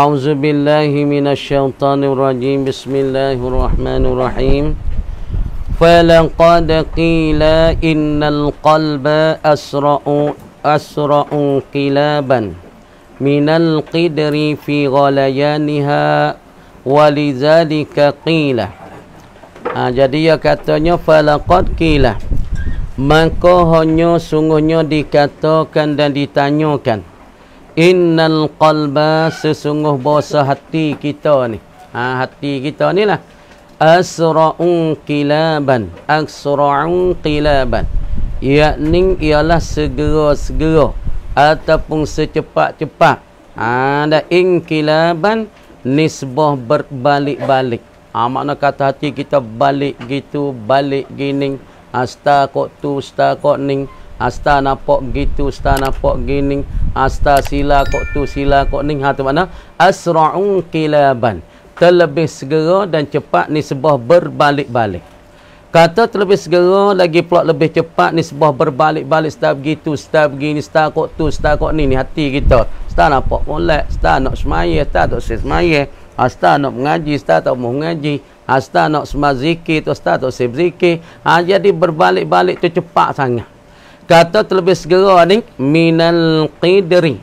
أعوذ بالله من الشيطان الرجيم بسم الله الرحمن الرحيم فلقد قيل إن القلب أسرع أسرع انقلابا من القدر في غليانها ولذلك قيل Ha, jadi ia katanya falaqad qila maka hanya sungguhnya dikatakan dan ditanyakan Innal qalba sesungguh bahasa hati kita ni. Ha, hati kita ni lah. Asra'un kilaban. Asra'un kilaban. Yakni ialah segera-segera. Ataupun secepat-cepat. Ha, ada ha, inkilaban nisbah berbalik-balik. Ha, makna kata hati kita balik gitu, balik gini. Ha, setakut tu, setakut ni. Asta nampak gitu, asta nampak gini. Asta sila kok tu, sila kok ni. Ha tu makna asra'un kilaban. Terlebih segera dan cepat ni sebuah berbalik-balik. Kata terlebih segera, lagi pula lebih cepat ni sebuah berbalik-balik. Setelah begitu, setelah begini, setelah kok tu, setelah kok ni. Ni hati kita. Setelah nampak mulat, setelah nak semaya, setelah tak usah semaya. Setelah nak mengaji, setelah tak mau mengaji. Setelah nak semaya zikir, setelah tak usah berzikir. Ha, jadi berbalik-balik tu cepat sangat kata terlebih segera ni minal qidri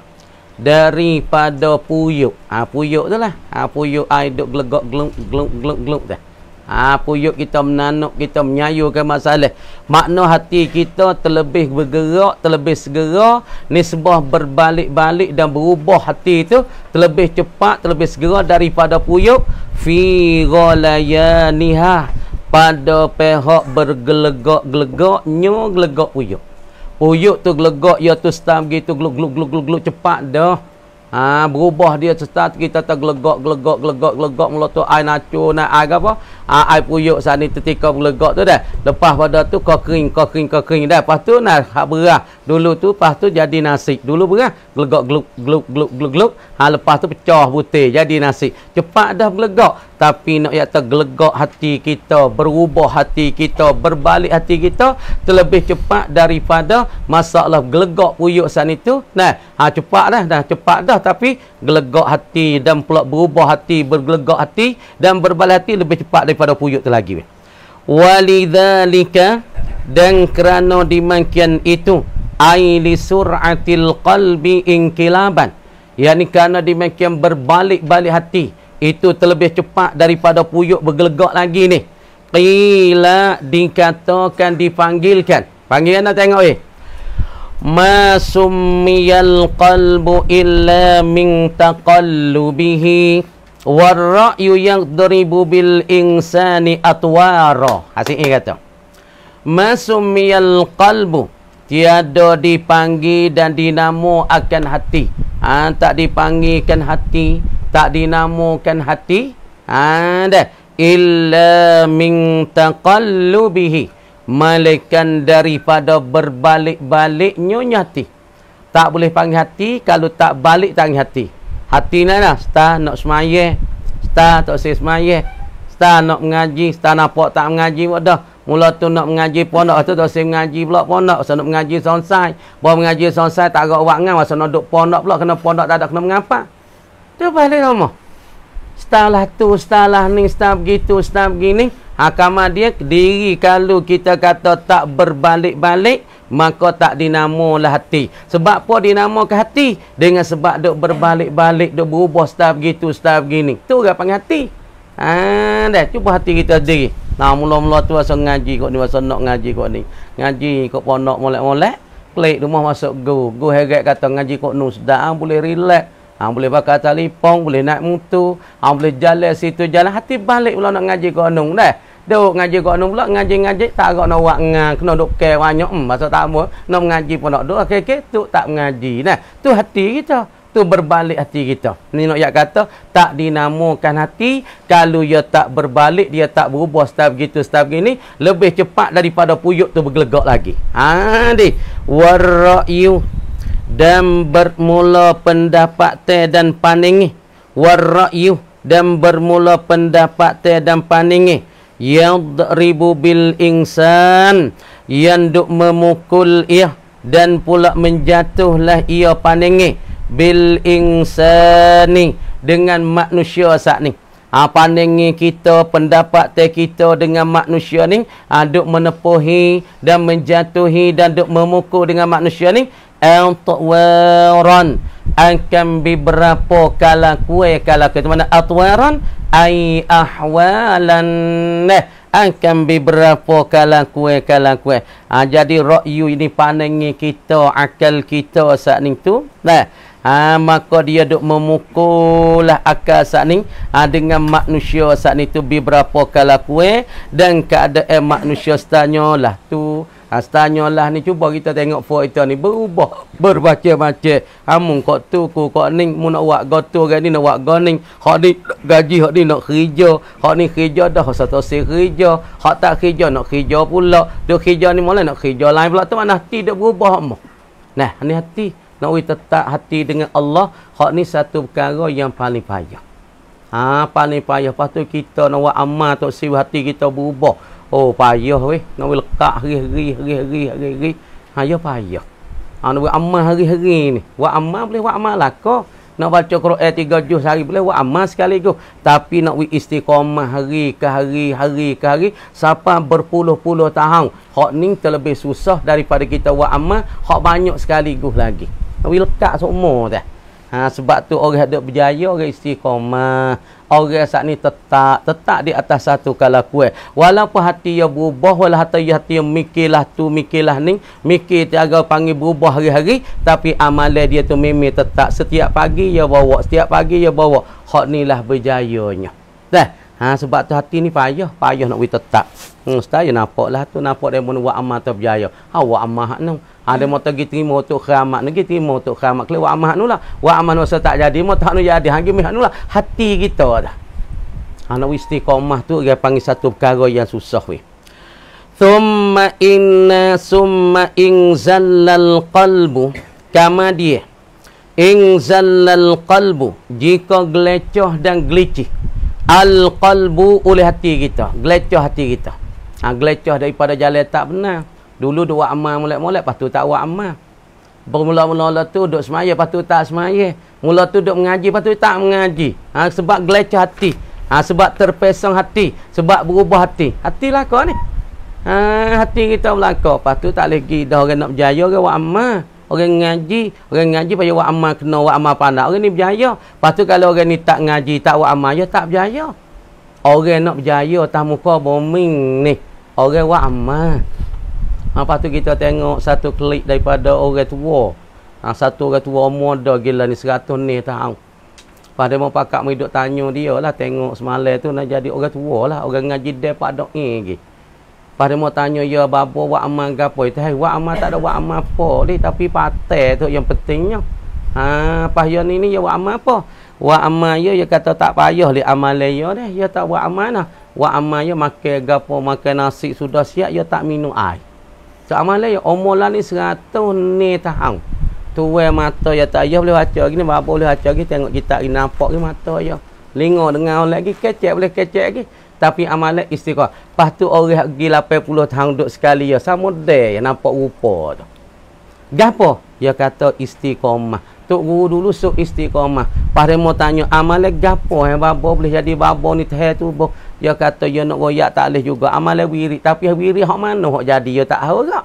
daripada puyuk ah puyuk tu lah ah ha, puyuk ai duk gelegak gelung gelung gelung gelung tu ah puyuk kita menanuk kita menyayurkan masalah makna hati kita terlebih bergerak terlebih segera nisbah berbalik-balik dan berubah hati itu terlebih cepat terlebih segera daripada puyuk fi niha pada pehok bergelegak-gelegak nyo gelegak puyuk Uyuk tu gelegak ia tu start begitu glug glug glug glug glug cepat dah. Ha berubah dia start kita tak gelegak gelegak gelegak gelegak mula tu air nacu nak air apa? Ha air puyuk sana tertika gelegak tu dah. Lepas pada tu kau kering kau kering kau kering dah. Pastu nak hak berah. Dulu tu pastu jadi nasi. Dulu berah gelegak glug glug glug glug. gluk. Ha lepas tu pecah butir jadi nasi. Cepat dah gelegak tapi nak ya tergelegak hati kita berubah hati kita berbalik hati kita terlebih cepat daripada masalah gelegak puyuk sana itu nah ha cepat dah dah cepat dah tapi gelegak hati dan pula berubah hati bergelegak hati dan berbalik hati lebih cepat daripada puyuk tu lagi walidzalika dan kerana dimakian itu aili suratil qalbi inkilaban yakni kerana dimakian berbalik-balik hati itu terlebih cepat daripada puyuk bergelegak lagi ni qila dikatakan dipanggilkan panggil anda tengok eh ma summiyal qalbu illa min taqallubihi warra'yu yang daribu bil insani atwara asyik kata ma summiyal qalbu tiada dipanggil dan dinamo akan hati ha, tak dipanggilkan hati tak dinamukan hati ada ha, illa min taqallubihi malaikan daripada berbalik-balik nyonyati tak boleh panggil hati kalau tak balik tak panggil hati hati nak dah sta nak semaya sta tak sesi semaya sta nak mengaji nak nampak tak mengaji buat dah mula tu nak mengaji pun nak tu tak sesi mengaji pula pun nak sebab nak mengaji sonsai buat mengaji sonsai tak ada wak ngam masa nak duk pondok pula kena pondok tak ada kena mengapa lah tu balik lama setelah tu setelah ni setelah begitu setelah begini hakama dia diri kalau kita kata tak berbalik-balik maka tak dinamalah hati sebab apa dinamakan hati dengan sebab duk berbalik-balik duk berubah setelah begitu setelah begini tu gak panggil hati Ah, dah cuba hati kita sendiri. Nah, mula-mula tu rasa ngaji kok ni, rasa nak ngaji kok ni. Ngaji kok ponok molek-molek, klik rumah masuk go. Go heret kata ngaji kok nu sedang boleh relax. Hang boleh pakai telefon, boleh naik mutu, hang boleh jalan situ jalan hati balik pula nak ngaji gunung dah. Duk ngaji gunung pula ngaji-ngaji tak agak nak buat ngah, kena duk ke banyak hmm, masa tak mau nak ngaji pun nak duk ke tu tak mengaji nah. Tu hati kita. Tu berbalik hati kita. Ini nak yak kata tak dinamakan hati kalau ia tak berbalik dia tak berubah setiap gitu setiap gini lebih cepat daripada puyuk tu bergelegak lagi. Ha ni. Warra'yu dan bermula pendapat pendapatnya dan paningi warra'yu dan bermula pendapat pendapatnya dan paningi yang ribu bil insan yang yanduk memukul ia dan pula menjatuhlah ia paningi bil insan insani dengan manusia saat ni ha, paningi kita pendapat kita dengan manusia ni ha, duk menepuhi dan menjatuhi dan duk memukul dengan manusia ni atwaran akan beberapa kala kue kala kue. mana atwaran ai ahwalan akan beberapa kala kuai kala kuai ha, jadi rakyu ini pandangi kita akal kita saat ni tu nah ha, maka dia duk memukulah akal saat ni ha, dengan manusia saat ni tu berapa kala kuih dan keadaan eh, manusia lah tu ha, lah ni cuba kita tengok for kita ni berubah berbaca macam amun ha, kok tu ku kok ni mu nak buat gotu kan ni nak buat goni hak ni gaji hak ni nak kerja hak ni kerja dah satu si kerja hak tak kerja nak kerja pula tu kerja ni mula nak kerja lain pula tu mana hati dia berubah nah ni hati nak we tetap hati dengan Allah, hak ni satu perkara yang paling payah. Ha paling payah patu kita nak buat amal tok si hati kita berubah. Oh payah weh, nak we lekak hari-hari hari-hari hari-hari. Ha ya payah. Ha nak buat amal hari-hari ni. Buat amal boleh buat amal lah kau. Nak baca Quran tiga juz hari boleh buat amal sekaligus. Tapi nak we istiqamah hari ke hari, hari ke hari. Siapa berpuluh-puluh tahun. Hak ni terlebih susah daripada kita buat amal. Hak banyak sekaligus lagi. Tapi lekat semua tu. Ha, sebab tu orang ada berjaya, orang istiqamah. Orang saat ni tetap, tetap di atas satu kalau kuat. Walaupun hati yang berubah, walaupun hati yang hati mikirlah tu, mikirlah ni. Mikir dia agak panggil berubah hari-hari. Tapi amalan dia tu memang tetap. Setiap pagi ya bawa, setiap pagi ya bawa. Hak ni lah berjayanya. Dah. Ha, sebab tu hati ni payah, payah nak beri tetap. Hmm, setahun nampak lah tu, nampak dia pun buat amal tu berjaya. Awak ha, amal hak ada hmm. motor gi terima untuk keramat negeri terima untuk keramat kelewa amah nula wa aman wa tak jadi mo tak nu jadi hangi mi nula hati kita dah ana istiqomah tu dia panggil satu perkara yang susah weh thumma inna summa in zallal qalbu kama dia in zallal qalbu jika gelecoh dan gelicih al qalbu oleh hati kita gelecoh hati kita ha, gelecoh daripada jalan tak benar Dulu dia buat amal mulai-mulai, lepas tu tak buat amal. Bermula-mula lah tu duduk semaya, lepas tu tak semaya. Mula tu duduk mengaji, lepas tu tak mengaji. Ha, sebab gelecah hati. Ha, sebab terpesong hati. Sebab berubah hati. Hati lah kau ni. Ha, hati kita belakang. Lepas tu tak lagi dah orang nak berjaya, orang buat amal. Orang ngaji, orang ngaji payah buat amal kena, buat amal pandai. Orang ni berjaya. Lepas tu kalau orang ni tak ngaji, tak buat amal, ya tak berjaya. Orang nak berjaya atas muka bombing ni. Orang buat amal. Ha, lepas tu kita tengok satu klik daripada orang tua. Ha, satu orang tua muda gila ni 100 ni tahu. Lepas dia pun pakak hidup tanya dia lah. Tengok semalam tu nak jadi orang tua lah. Orang ngaji dia pak dok ni lagi. Lepas dia pun tanya ya babo buat amal ke apa. Itu, hey, buat amal tak ada buat amal apa ni. Tapi patah tu yang pentingnya. Ha, lepas dia ni ni ya buat amal apa. Buat amal ya, ya kata tak payah li amal ya ni. Ya tak buat amal lah. Buat amal ya makan gapo makan nasi sudah siap. Ya tak minum air. So Amal lah ya umur lah ni 100 ni tahun. Tua mata ya tak ayah boleh baca gini bapa boleh baca gini tengok kita gini nampak gini mata ya. Lingo dengar lagi kecek boleh kecek lagi. Tapi amalan istiqah. Lepas tu orang pergi 80 tahun duduk sekali ya. Sama dia yang nampak rupa tu. Gapo? Ya kata istiqomah. Tok guru dulu sok istiqomah. Pada mau tanya amalan gapo yang eh, bapa boleh jadi bapa ni terhati tu dia kata dia nak royak tak boleh juga amal wiri tapi wiri hak mana hak jadi dia tak tahu gak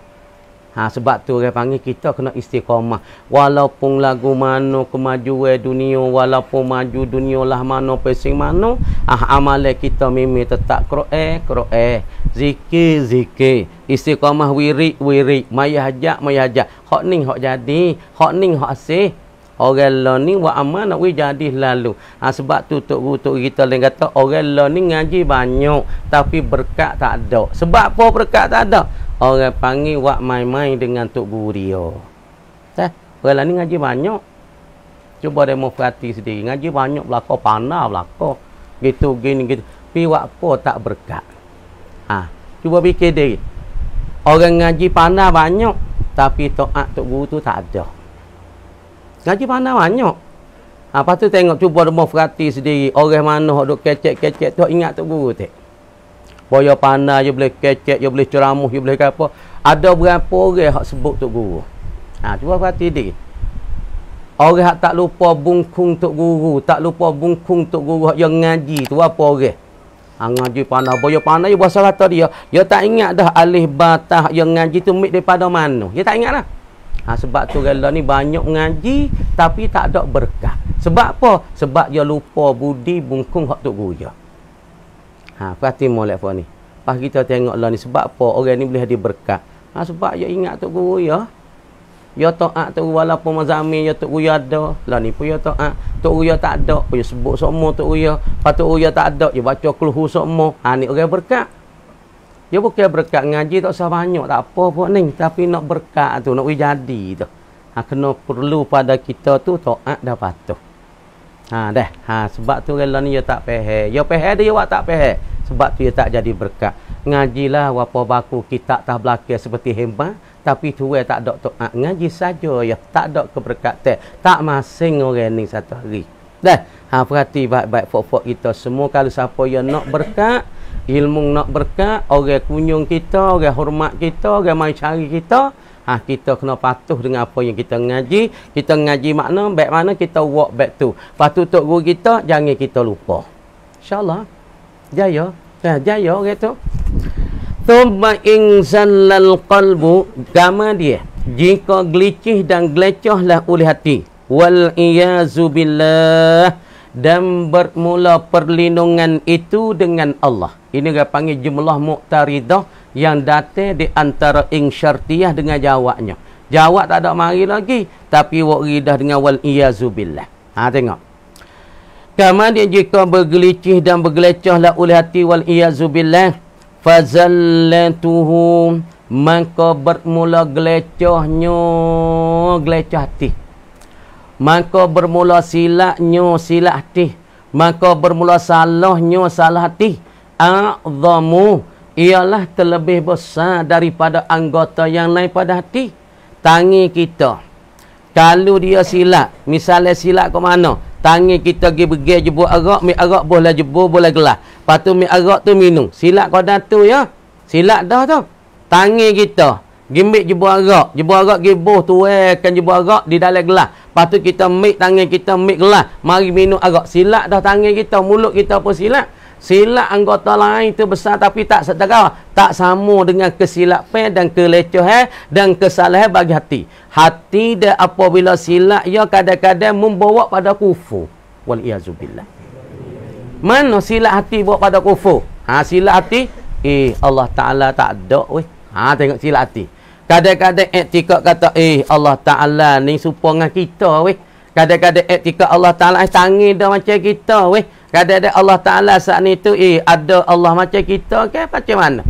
ha sebab tu orang panggil kita kena istiqamah walaupun lagu mana kemajuan dunia walaupun maju dunia lah mana pesing mana ah amal kita mimi tetap qira'e qira'e zikir zikir istiqamah wiri wiri, mayah hajat mayah hajat hak ning hak jadi hak ning hak asih orang lo ni buat amal nak jadi lalu ha, sebab tu tok guru tok kita lain kata orang lo ni ngaji banyak tapi berkat tak ada sebab apa berkat tak ada orang panggil buat main-main dengan tok guru dia eh orang lo ni ngaji banyak cuba demokrati sendiri ngaji banyak belako panah belako gitu gini gitu tapi apa tak berkat ha, cuba fikir diri orang ngaji panah banyak tapi toat tok guru tu tak ada Gaji mana banyak. Ha, lepas tu tengok cuba rumah frati sendiri. Orang mana yang duduk kecek-kecek tu ingat tu guru tak? Boyo panah je boleh kecek, je boleh ceramuh, je boleh apa. Ada berapa orang yang sebut tu guru? Ha, cuba perhati diri. Orang yang tak lupa bungkung tu guru, tak lupa bungkung tu guru yang ngaji tu apa orang? Ha, ngaji panah, boyo panah je bahasa kata dia. Dia tak ingat dah alih batah yang ngaji tu mik daripada mana. Dia tak ingat lah ha, sebab tu gelo ni banyak ngaji tapi tak ada berkah sebab apa sebab dia lupa budi bungkung hak tok guru ha fatin molek ni pas kita tengok lah ni sebab apa orang ni boleh jadi berkat ha, sebab dia ingat tok guru ya Ya ta'at tu walaupun mazami ya tok guru ya ada lah ni pun ya ta'at tok guru ya tak ada pun ya sebut semua tok guru patu guru tak ada ya baca kulhu semua ha ni orang berkat dia bukan berkat ngaji tak usah banyak tak apa pun ni tapi nak berkat tu nak jadi tu. Ha kena perlu pada kita tu taat dah patuh. Ha deh Ha sebab tu rela ni dia tak pehe. Dia pehe dia wak tak pehe. Sebab tu dia tak jadi berkat. Ngajilah wapo baku kita tak belakang seperti hemba tapi tu we tak ada taat ngaji saja ya tak ada keberkatan. Tak masing orang ni satu hari. deh. Ha perhati baik-baik fok-fok kita semua kalau siapa yang nak berkat ilmu nak berkat orang kunjung kita orang hormat kita orang mai cari kita ha kita kena patuh dengan apa yang kita ngaji kita ngaji makna baik mana kita walk back tu patu tok guru kita jangan kita lupa insyaallah jaya ya jaya orang tu thumma in zallal qalbu gama dia jika gelicih dan glecohlah oleh hati wal iyazu billah dan bermula perlindungan itu dengan Allah. Ini dia panggil jumlah muqtaridah yang datang di antara insyartiyah dengan jawabnya. Jawab tak ada mari lagi tapi wakidah dengan wal iazubillah. Ha tengok. Kama dia jika bergelicih dan bergelecehlah oleh hati wal iazubillah fazallatuhum maka bermula gelecehnya gelecah hati maka bermula silaknya silah hati, maka bermula salahnya salah hati. azamu ialah terlebih besar daripada anggota yang lain pada hati tangi kita kalau dia silat misalnya silat ke mana tangi kita pergi pergi jebuk arak mi arak boleh jebuk boleh gelas patu mi arak tu minum silat kau dah tu ya silat dah tu tangi kita Gimbik jebu agak, Jebu agak geboh tu eh. Kan jebu arak di dalam gelas. Lepas tu kita mik tangan kita mik gelas. Mari minum agak Silat dah tangan kita. Mulut kita pun silat. Silat anggota lain tu besar tapi tak setengah. Tak sama dengan kesilapan dan kelecoh eh. Dan kesalahan eh, bagi hati. Hati dia apabila silat ya kadang-kadang membawa pada kufur. Waliyahzubillah. Mana silat hati bawa pada kufu? Ha, silat hati? Eh Allah Ta'ala tak ada weh. Ha tengok silat hati. Kadang-kadang etika kata, eh Allah Ta'ala ni supa dengan kita weh. Kadang-kadang etika Allah Ta'ala ni sangi dah macam kita weh. Kadang-kadang Allah Ta'ala saat ni tu, eh ada Allah macam kita ke macam mana?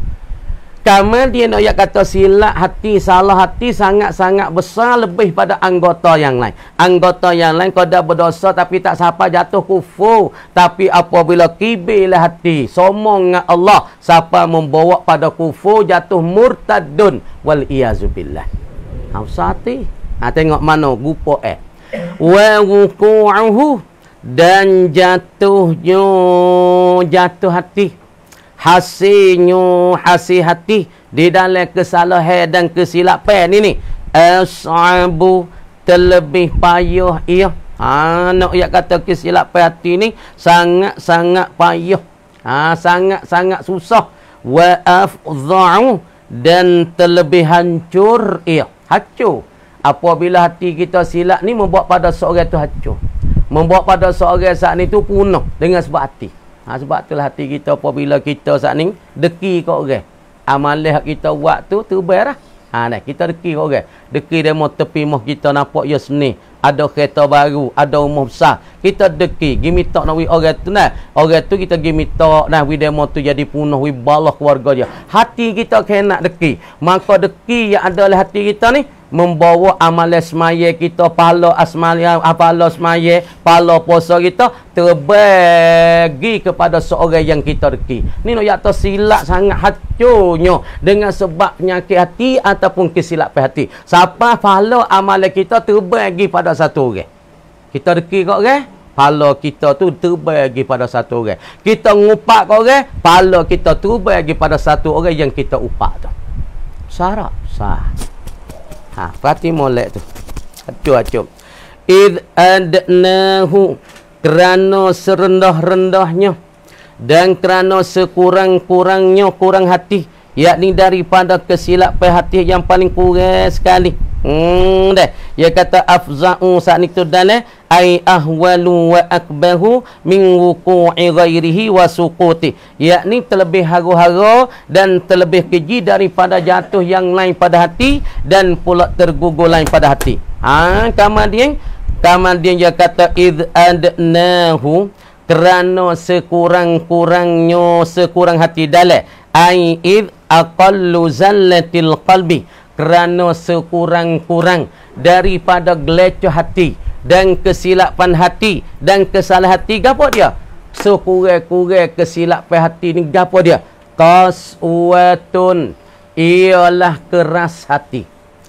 Kama dia nak ayat kata silap hati, salah hati sangat-sangat besar lebih pada anggota yang lain. Anggota yang lain kau dah berdosa tapi tak siapa jatuh kufur. Tapi apabila kibirlah hati, somong dengan Allah. Siapa membawa pada kufur jatuh murtadun. Wal-iyazubillah. Hausah hati. Ha, tengok mana gupo eh. Wa wuku'uhu dan jatuhnya jatuh hati hasinyu hasi hati di dalam kesalahan dan kesilapan ini asabu terlebih payah ia ha nak ayat kata kesilapan hati ni sangat-sangat payah ha sangat-sangat susah wa afdha'u dan terlebih hancur ia hancur apabila hati kita silap ni membuat pada seorang tu hancur membuat pada seorang saat ni tu punah dengan sebab hati Ha, sebab itulah hati kita apabila kita saat ni deki ke orang. Amalan kita buat tu tubairah. Ha dah kita deki ke orang. Deki demo tepi moh kita nampak ya seni. Ada kereta baru, ada rumah besar. Kita deki, gimi tok nak wi orang tu nah. Orang tu kita gimi tok nah wi demo tu jadi punah wi balah keluarga dia. Hati kita kena deki. Maka deki yang ada dalam hati kita ni membawa amal semaya kita pala asmalia apala semaya pala puasa kita terbagi kepada seorang yang kita reki ni nak yakto silap sangat hancurnya dengan sebab penyakit hati ataupun kesilapan hati siapa pala amal kita terbagi pada satu orang kita reki kok orang pala kita tu terbagi pada satu orang kita ngupak kok orang pala kita terbagi pada satu orang yang kita upak tu Sarap sah. Ha, perhati molek tu. Acuh-acuh. Id adnahu kerana serendah-rendahnya dan kerana sekurang-kurangnya kurang hati yakni daripada kesilapan hati yang paling kurang sekali Hmm deh. Ia kata afza'u saat ni tu dan eh ai ahwalu wa akbahu min wuqu'i ghairihi wa suquti. Yakni terlebih haru-haru dan terlebih keji daripada jatuh yang lain pada hati dan pula tergugur lain pada hati. Ha kemudian eh. kemudian dia kata id adnahu kerana sekurang-kurangnya sekurang hati dalam ai id aqallu zallatil qalbi kerana sekurang-kurang daripada gelecoh hati dan kesilapan hati dan kesalahan hati gapo dia sekurang-kurang kesilapan hati ni gapo dia qaswatun ialah keras hati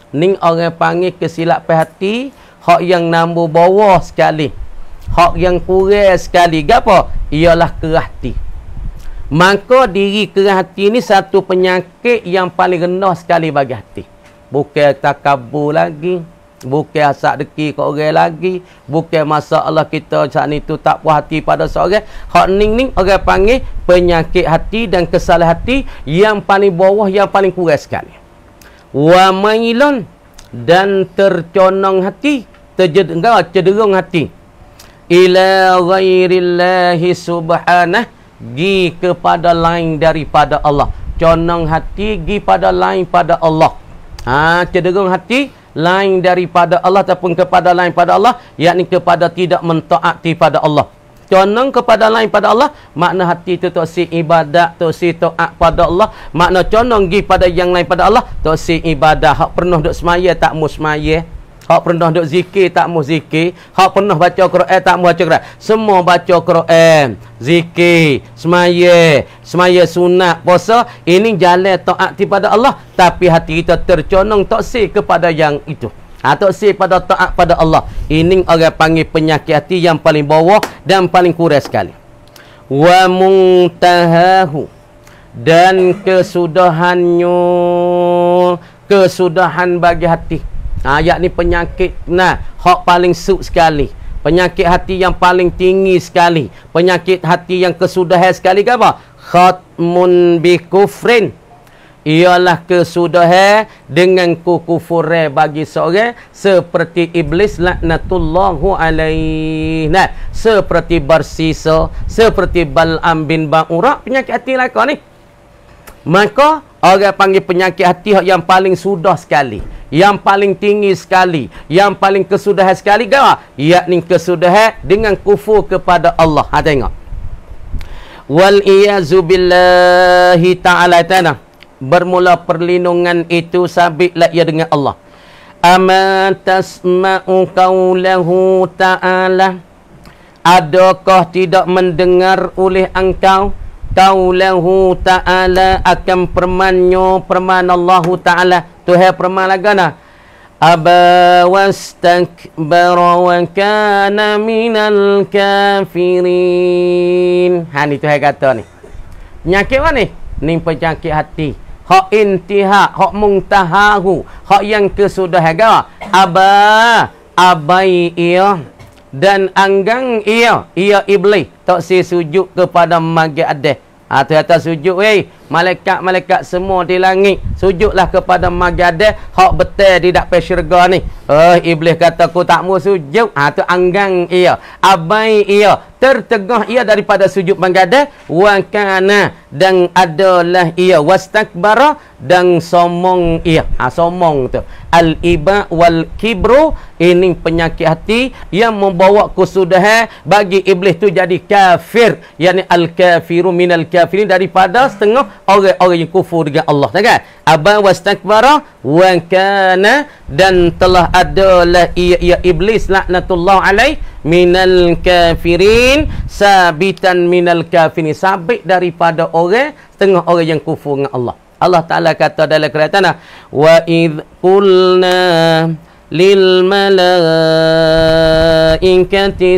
ning orang panggil kesilapan hati hak yang nambu bawah sekali hak yang kurang sekali gapo ialah keras hati maka diri keras hati ini satu penyakit yang paling rendah sekali bagi hati bukan takabur lagi bukan asak deki ke orang lagi bukan masalah kita saat itu tak puas hati pada seorang hak ning ni orang panggil penyakit hati dan kesalahan hati yang paling bawah yang paling kurang sekali wa mailan dan terconong hati terjedeng cederung hati ila ghairillahi subhanah gi kepada lain daripada Allah conong hati gi pada lain pada Allah ha, cenderung hati lain daripada Allah ataupun kepada lain pada Allah yakni kepada tidak mentaati pada Allah condong kepada lain pada Allah makna hati itu tak si ibadah, tak si taat pada Allah makna condong pergi pada yang lain pada Allah tak si ibadah. hak pernah duk semaya tak mu Hak pernah duk zikir tak mau zikir. Hak pernah baca Quran tak mau baca Quran. Semua baca Quran, zikir, semaya, semaya sunat, puasa. Ini jalan taat kepada Allah. Tapi hati kita terconong toksi kepada yang itu. Ha, si pada taat pada Allah. Ini orang panggil penyakit hati yang paling bawah dan paling kurang sekali. Wa muntahahu dan kesudahannya kesudahan bagi hati Ha, ayat ni penyakit nah, hak paling suk sekali. Penyakit hati yang paling tinggi sekali. Penyakit hati yang kesudahan sekali ke apa? Khatmun bi kufrin. Ialah kesudahan dengan kufure bagi seorang seperti iblis laknatullahu Alaih. Nah, seperti barsisa, seperti bal'am bin ba'ura penyakit hati laka ni. Maka orang panggil penyakit hati yang paling sudah sekali. Yang paling tinggi sekali. Yang paling kesudahan sekali. Gawa? Yakni kesudahan dengan kufur kepada Allah. Ha, tengok. Wal iyazu billahi ta'ala tanah. Bermula perlindungan itu sabitlah ia dengan Allah. Ama tasma'u kaulahu ta'ala. Adakah tidak mendengar oleh engkau? qaulahu ta'ala akan permannyo perman Allah ta'ala tuha perman lagana abawastakbara wa kana minal kafirin ha ni tuha kata ni penyakit apa ni ni penyakit hati ha intiha ha muntahahu ha yang kesudah ga aba abai ia dan anggang ia ia iblis tak sujud kepada magi adeh atau ah, ha, atas sujud weh malaikat-malaikat semua di langit sujudlah kepada magadah hak betul di dak syurga ni. Eh iblis kata aku tak mau sujud. Ha tu anggang ia, abai ia, tertegah ia daripada sujud magadah wa kana dan adalah ia was wastakbara dan somong ia. Ha somong tu. Al iba wal kibru ini penyakit hati yang membawa kesudahan bagi iblis tu jadi kafir. Yani al-kafiru al kafirin daripada setengah orang-orang yang kufur dengan Allah. Takkan? Abang wastakbara wa kana dan telah adalah ia, ia iblis laknatullah alaih al kafirin sabitan min al kafirin sabit daripada orang setengah orang yang kufur dengan Allah. Allah Ta'ala kata dalam kereta wa idh kulna Lil للملائكة li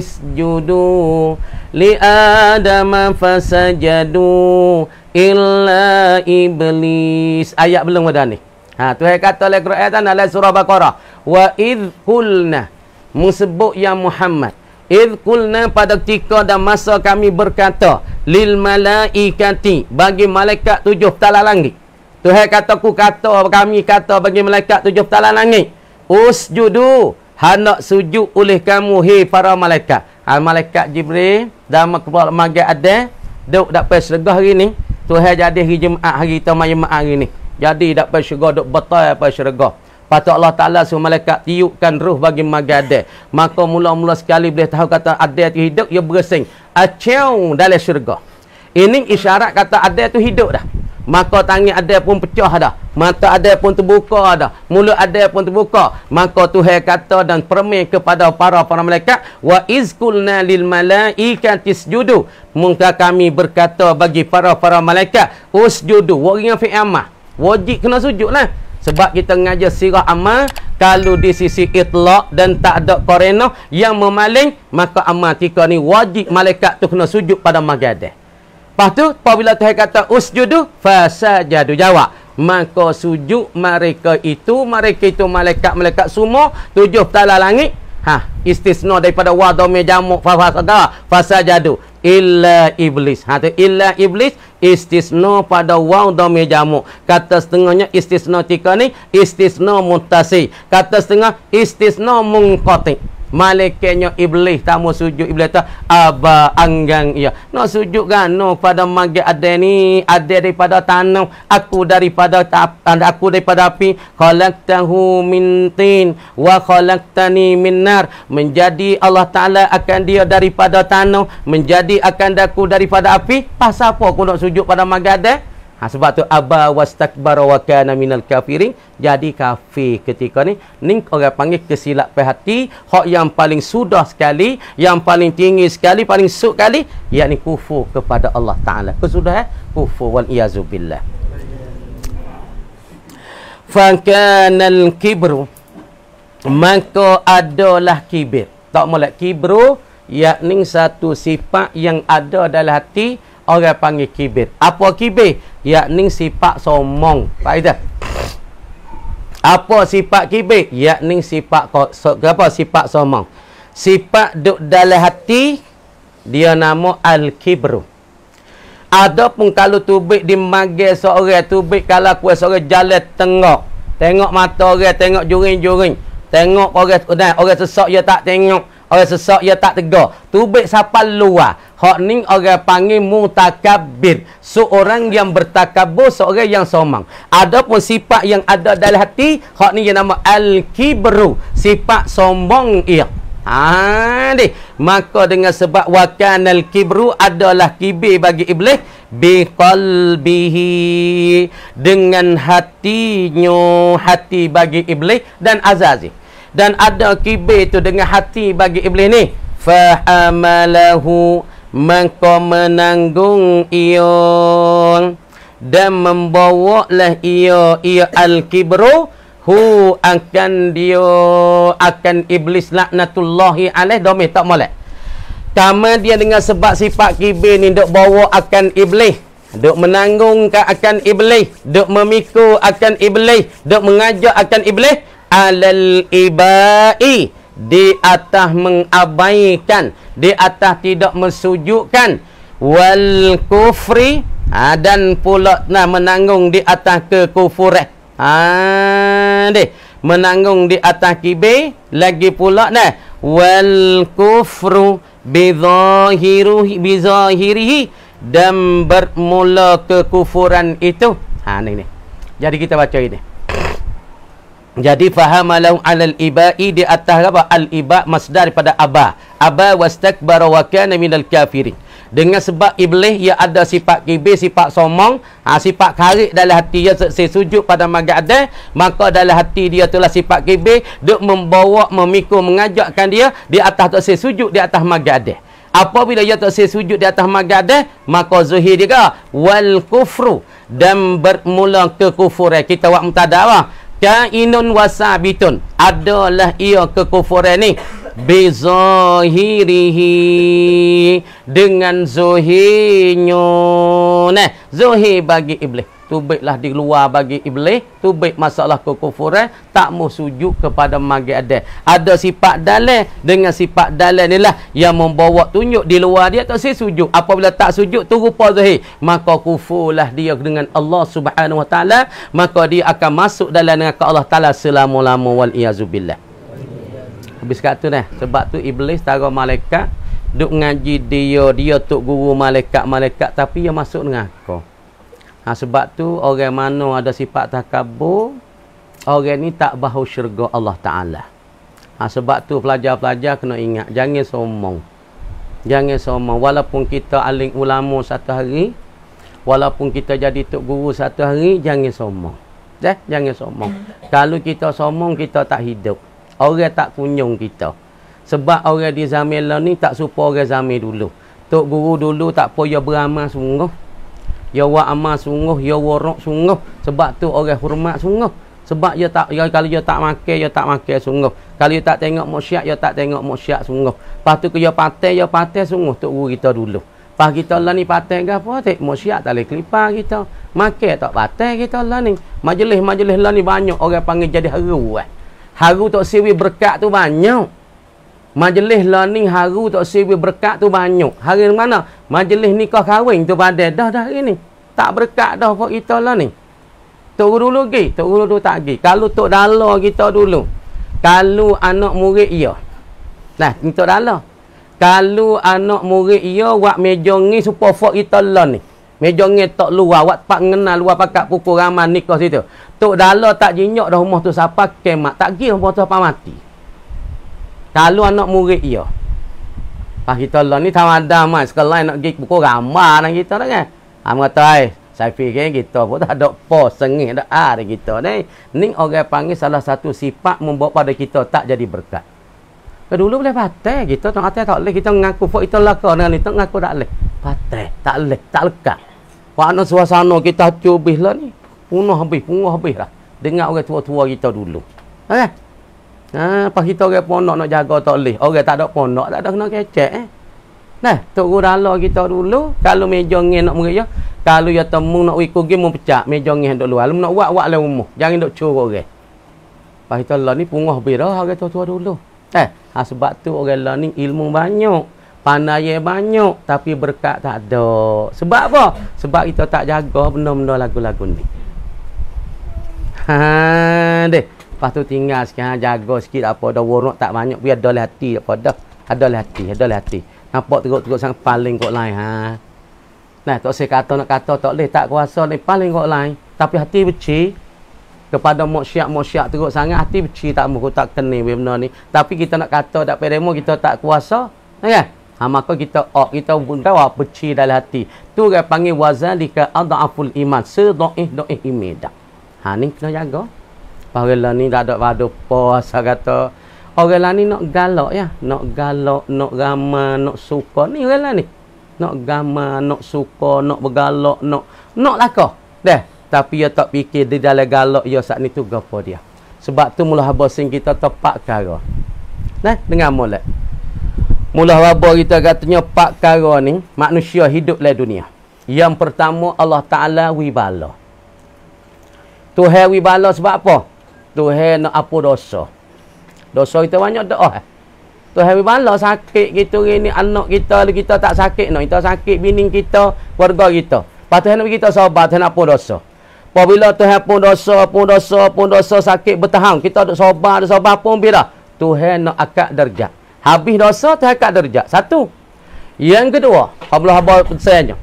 لآدم فسجدوا illa iblis Ayat belum ada ni ha, Tu yang kata oleh Quran Alay surah Baqarah Wa idh kulna Musebuk ya Muhammad Idh kulna pada ketika dan masa kami berkata Lil malaikati Bagi malaikat tujuh talang langit Tuhai kataku kata Kami kata bagi malaikat tujuh talang langit Usjudu Hanak sujud oleh kamu Hei para malaikat Al ha, Malaikat Jibril Dama keluar maga ada Duk dapat syurga hari ni Tuhai jadi hari Jumaat Hari Tamai Jumaat hari ni Jadi tak dapat syurga Duk betul apa syurga Patut Allah Ta'ala semua malaikat tiupkan ruh bagi maga ada. Maka mula-mula sekali boleh tahu kata ada itu hidup, ia ya bersing. Acau dalam syurga. Ini isyarat kata ada itu hidup dah maka tangan ada pun pecah dah mata ada pun terbuka dah mulut ada pun terbuka maka Tuhan kata dan permai kepada para para malaikat wa izkulna lil malaikati isjudu muka kami berkata bagi para para malaikat usjudu waqiya fi amah wajib kena sujud lah. sebab kita mengajar sirah amah. kalau di sisi itlak dan tak ada korena yang memaling maka amal tika ni wajib malaikat tu kena sujud pada magadah Lepas tu apabila Tuhan kata usjudu jadu jawab maka sujud mereka itu mereka itu malaikat-malaikat semua tujuh tala langit ha istisna daripada wadomi jamuk fa fasada fasajadu illa iblis ha tu illa iblis istisna pada wadomi jamuk kata setengahnya istisna tika ni istisna mutasi kata setengah istisna mungkotik malaikatnya iblis tak mau sujud iblis tu aba anggang ya no sujud kan no pada mage ada ni ada daripada tanam. aku daripada ta, aku daripada api khalaqtahu min tin wa khalaqtani min nar menjadi Allah taala akan dia daripada tanam menjadi akan aku daripada api pasal apa aku nak sujud pada mage ada Ha, sebab tu aba wastakbara wa kana minal kafirin jadi kafir ketika ni ni orang panggil kesilap hati hak yang paling sudah sekali yang paling tinggi sekali paling sok kali yakni kufur kepada Allah taala kesudah eh? kufur wal iazu billah fa kanal kibru maka adalah kibir tak molek kibru yakni satu sifat yang ada dalam hati orang panggil kibir. Apa kibir? Yakni sifat somong. Faizah. Apa sifat kibir? Yakni sifat so, apa sifat somong. Sifat duk dalam hati dia nama al-kibru. Adapun kalau tubik dimanggil seorang tubik kalau kuat seorang jalan tengok. Tengok mata orang, tengok juring-juring. Tengok orang, orang sesak dia tak tengok orang sesak ia tak tegak tubik sapal luar hak ning orang panggil mutakabbir seorang yang bertakabur seorang yang somang adapun sifat yang ada dalam hati hak ni yang nama al-kibru sifat sombong ia Ah, maka dengan sebab Al kibru adalah kibir bagi iblis biqal bihi dengan hatinya hati bagi iblis dan azazi dan ada kibir tu dengan hati bagi iblis ni fahamalahu maka menanggung ia dan membawalah ia ia al-kibru hu akan dia akan iblis laknatullahi alaih domih tak molek. kama dia dengan sebab sifat kibir ni dok bawa akan iblis dok menanggung akan iblis dok memikul akan iblis dok mengajak akan iblis alal ibai di atas mengabaikan di atas tidak mensujukkan wal kufri ha, dan pula nah menanggung di atas kekufuran ha ni menanggung di atas kibe lagi pula nah wal kufru bizahiruhi bizahirihi dan bermula kekufuran itu ha ni ni jadi kita baca ini jadi faham alam alal ibai di atas apa? Al iba masdar daripada abah. Abah wastakbara wa kana minal kafirin. Dengan sebab iblis ia ada sifat kibir, sifat somong, ha, sifat karik dalam hati ia sesujud pada magadah, maka dalam hati dia itulah sifat kibir, duk membawa, memikul, mengajakkan dia di atas tak sesujud di atas magadah. Apabila ia tak sesujud di atas magadah, maka zuhir dia Wal kufru. Dan bermula kekufuran. Eh, kita buat mutadah kainun wasabitun adalah ia kekufuran ni bizahirihi dengan zuhirnya nah Zuhir bagi iblis. tu baiklah di luar bagi iblis. tu baik masalah kekufuran. Tak mau sujud kepada magi ada. Ada sifat dalil. Dengan sifat dalil inilah yang membawa tunjuk di luar dia tak sujud. Apabila tak sujud, tu rupa Zuhir. Maka kufurlah dia dengan Allah subhanahu wa ta'ala. Maka dia akan masuk dalam dengan Allah ta'ala selama-lama wal-iyazubillah. Habis kata tu dah. Sebab tu iblis taruh malaikat duk ngaji dia dia tuk guru malaikat-malaikat tapi dia masuk dengan aku ha, sebab tu orang mana ada sifat takabur orang ni tak bahu syurga Allah Ta'ala ha, sebab tu pelajar-pelajar kena ingat jangan sombong jangan sombong walaupun kita aling ulama satu hari walaupun kita jadi tuk guru satu hari jangan sombong Eh, jangan sombong Kalau kita sombong, kita tak hidup Orang tak kunjung kita sebab orang di zaman lah ni tak suka orang zaman dulu. Tok guru dulu tak apa ya beramal sungguh. Ya wa amal sungguh, ya warak sungguh. Sebab tu orang hormat sungguh. Sebab ya tak ya kalau ya tak makan ya tak makan sungguh. Kalau ya tak tengok maksiat ya tak tengok maksiat sungguh. Pastu ke ya patah ya patah sungguh tok guru kita dulu. Pas kita lah ni patah ke apa? Tak maksiat tak boleh kelipa kita. Makan tak patah kita lah ni. Majlis-majlis lah ni banyak orang panggil jadi haru eh. Haru tok siwi berkat tu banyak. Majlis lah ni haru tak sibi berkat tu banyak. Hari mana? Majlis nikah kahwin tu pada dah dah hari ni. Tak berkat dah apa kita lah ni. Tok guru dulu pergi. Tok guru dulu tak pergi. Kalau tok dala kita dulu. Kalau anak murid iya. Nah, ni tok dala. Kalau anak murid iya, wak meja ni supaya fok kita lah ni. Meja ni tak luar. Wak tak kenal luar pakat pukul ramah nikah situ. Tok dala tak jinyak dah rumah tu siapa kemak. Tak pergi rumah tu siapa mati. Kalau anak murid ia. Pak kita lah ni tahu ada mak sekolah nak gig buku gambar dan kita dah kan. Am ah, kata ai, saya fikir kita pun tak ada apa sengih dah ada ah, kita ni. Ni orang panggil salah satu sifat membawa pada kita tak jadi berkat. Ke dulu boleh patah kita tak kata tak boleh kita mengaku fuk kita lakar dengan itu mengaku tak boleh. Patah, tak boleh, tak lekat. Pakna suasana kita cubihlah lah ni. Punah habis, punah habis lah. Dengar orang tua-tua kita dulu. Okey. Ha, apa kita orang ponok nak jaga tak boleh. Orang tak ada ponok, tak ada kena kecek eh. Nah, tok guru Allah kita dulu kalau meja ngeh nak murid ya. Kalau ya temung nak ikut game mau pecah meja ngeh dok luar. Lum nak wak wak lah umur. Jangan dok curuk orang. Apa kita Allah ni punguh birah orang tua-tua dulu. Eh, ha, sebab tu orang Allah ni ilmu banyak. Pandai banyak tapi berkat tak ada. Sebab apa? Sebab kita tak jaga benda-benda lagu-lagu ni. Ha, deh. Lepas tu tinggal sekian ha, jaga sikit lah apa dah warok tak banyak biar ada hati lah apa dah. Ada ah, hati, ada hati. Nampak teruk-teruk sangat paling kok lain ha. Nah, tak saya kata nak kata tak leh tak kuasa ni paling kok lain, tapi hati beci kepada mok syak mok syak teruk sangat hati beci tak mau tak kening we benda ni. Tapi kita nak kata dak peremo kita tak kuasa. Ha kan? Ha maka kita ok kita pun tahu apa beci dalam hati. Tu kan panggil wazalika adaful iman, sedaif doif imedak. Ha ni kena jaga. Pahala ni tak ada pada pos asal kata orang lain ni nak galak ya, nak galak, nak gama, nak suka ni orang lain ni. Nak gama, nak suka, nak bergalak, nak nak laka. Dah. tapi ia tak fikir di dalam galak ia saat ni tu gapo dia. Sebab tu mula habosin kita tepat kara. Nah, dengar molek. Mula habo kita katanya pak kara ni manusia hidup le dunia. Yang pertama Allah Taala wibala. Tuhan wibala sebab apa? Tuhan nak apa dosa. Dosa kita banyak tak? Oh. Tuhan bala sakit gitu ini anak kita kita tak sakit nak kita sakit bini kita, keluarga kita. Patuh nak kita sabar Tuhan apa dosa. Apabila Tuhan pun dosa, pun dosa, pun dosa sakit bertahan. Kita duk sabar, duk sabar pun bila Tuhan nak akad derajat. Habis dosa Tuhan akad derajat. Satu. Yang kedua, Allah habar pesannya.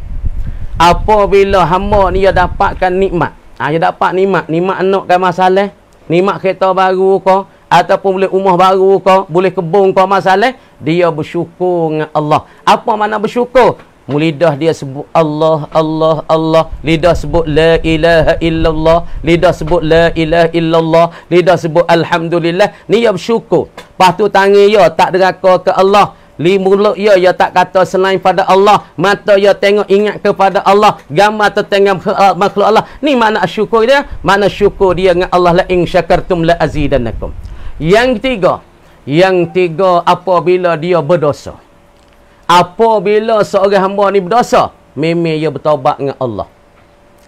Apabila hamba ni dia dapatkan nikmat. Ah ha, dia dapat nikmat, nikmat anak kan masalah nikmat kereta baru ke ataupun boleh rumah baru ke boleh kebun ke masalah dia bersyukur dengan Allah apa makna bersyukur Mulidah dia sebut Allah, Allah, Allah Lidah sebut La ilaha illallah Lidah sebut La ilaha illallah Lidah sebut Alhamdulillah Ni dia bersyukur Lepas tu tangi dia tak kau ke Allah Li mulut ya, ya tak kata selain pada Allah. Mata ya tengok ingat kepada Allah. Gambar tertengah eh, uh, makhluk Allah. Ni mana syukur dia? Mana syukur dia dengan Allah. La'in syakartum la'azidannakum. Yang ketiga. Yang ketiga apabila dia berdosa. Apabila seorang hamba ni berdosa. Memang ia bertawabat dengan Allah.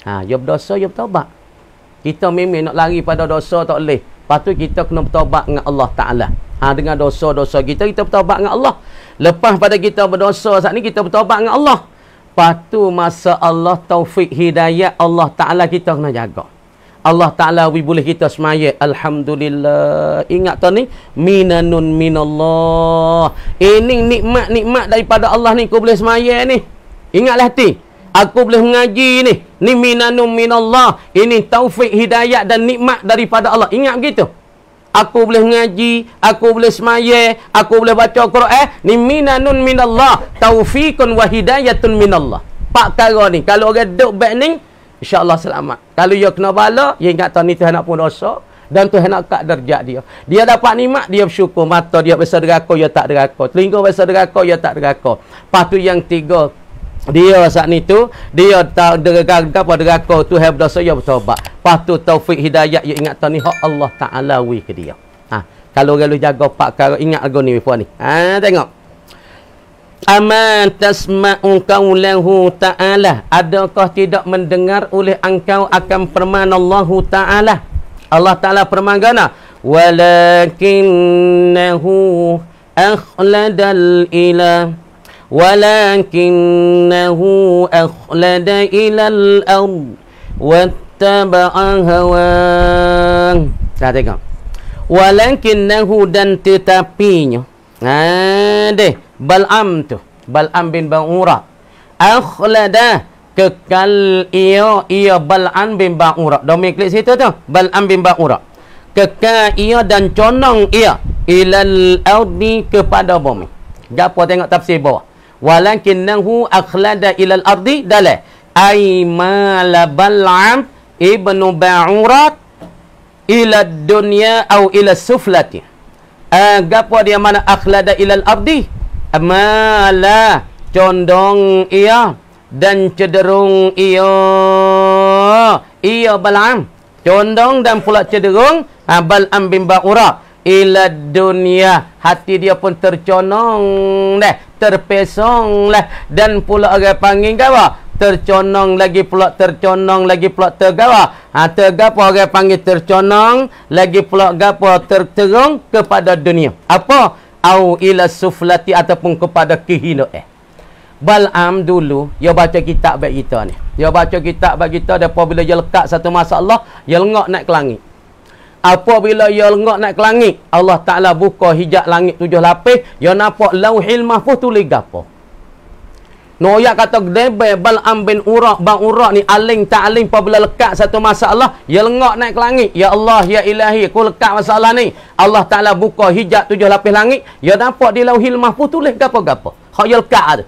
Ha, ia berdosa, ia bertawabat. Kita memang nak lari pada dosa tak boleh. Lepas tu kita kena bertawabat dengan Allah Ta'ala. Ha, dengan dosa-dosa kita, kita bertawabat dengan Allah. Lepas pada kita berdosa saat ni, kita bertawabat dengan Allah. Patu masa Allah taufik hidayah Allah Ta'ala kita kena jaga. Allah Ta'ala we boleh kita semayat. Alhamdulillah. Ingat tak ni? Minanun minallah. Ini eh, nikmat-nikmat daripada Allah ni kau boleh semayat ni. Ingatlah hati. Aku boleh mengaji ni. Ni minanun minallah. Ini taufik hidayah dan nikmat daripada Allah. Ingat begitu aku boleh ngaji, aku boleh semaya, aku boleh baca Quran. Eh, ni minanun minallah, taufiqun wa hidayatun minallah. Pak kara ni, kalau orang duduk back ni, insyaAllah selamat. Kalau dia kena bala, dia ingat tahu ni Tuhan nak pun dosa. Dan Tuhan nak kak derjak dia. Dia dapat nikmat, dia bersyukur. Mata dia besar derako, dia tak derako. Telinga besar derako, dia tak derako. Lepas tu yang tiga, dia saat ni tu, dia tak derako, derako. Tuhan berdosa, dia bertobat. Lepas tu taufik hidayah you ingat tani, hak Allah Taala wi ke dia. Ha, kalau orang lu jaga pak kalau ingat lagu ni puan ni. Ha, tengok. Aman tasma'u qawlahu ta'ala Adakah tidak mendengar oleh engkau akan firman Allah Ta'ala Allah Ta'ala firman gana Walakinnahu akhladal ila Walakinnahu akhladal ila al-ard ittaba'a hawan dah tengok nahu dan tetapinya ade ha, balam tu balam bin baura Akhladah kekal ia ia balam bin baura dah main klik situ tu balam bin baura kekal ia dan conong ia ilal ardi kepada bumi Japo tengok tafsir bawah nahu akhladah ilal ardi dalah ay la bal'am ibnu ba'urat ila dunya au ila suflati agapo ah, dia mana akhlada ila al-ardi amala condong ia dan cederung ia ia bal'am condong dan pula cederung ah, bal'am bin ba'urat ila dunia hati dia pun tercondong, deh terpesong lah dan pula orang panggil kau Terconong lagi pula Terconong lagi pula tergawa ha, Tergapa orang panggil terconong Lagi pula gapa terterong kepada dunia Apa? Au ila suflati ataupun kepada kehina eh Bal'am dulu yo baca kitab bagi kita ni yo baca kitab bagi kita Dia bila dia lekat satu masalah Dia lengok naik ke langit bila dia lengok naik ke langit Allah Ta'ala buka hijab langit tujuh lapis Dia nampak lauhil mahfuz tulis gapa Noyak kata gedebe bal amben urak bang urak ni aling tak aling bila lekat satu masalah ya lengok naik ke langit ya Allah ya Ilahi ku lekat masalah ni Allah Taala buka hijab tujuh lapis langit ya nampak di lauhil mahfuz tulis gapo-gapo hak ya lekat ada.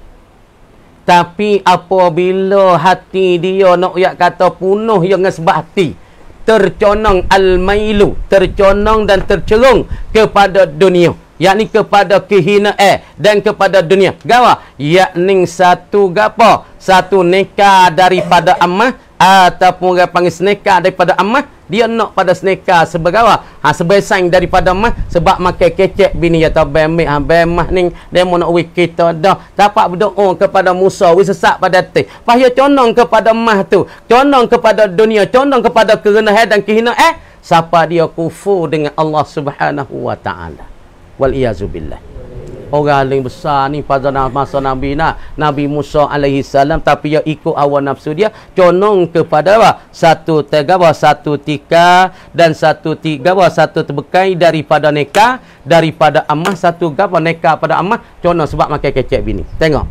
tapi apabila hati dia nak ya kata punuh yang sebab hati terconong al mailu terconong dan tercerung kepada dunia yakni kepada kehina eh dan kepada dunia gawa yakni satu gapo satu neka daripada amah ataupun orang panggil seneka daripada amah dia nak pada seneka sebegawa ha sebesang daripada amah sebab makan kecek bini atau bemek ha bemah ni dia mau nak wik kita dah dapat berdoa kepada Musa wis sesak pada teh pahaya condong kepada amah tu condong kepada dunia condong kepada kerenahan dan kehinaan eh siapa dia kufur dengan Allah Subhanahu wa taala wal iazubillah orang yang besar ni pada masa Nabi nak Nabi Musa alaihi salam tapi dia ikut awal nafsu dia conong kepada apa? satu tegawa satu tika dan satu tiga satu terbekai daripada neka daripada amah satu gapa neka pada amah conong sebab makan kecek bini tengok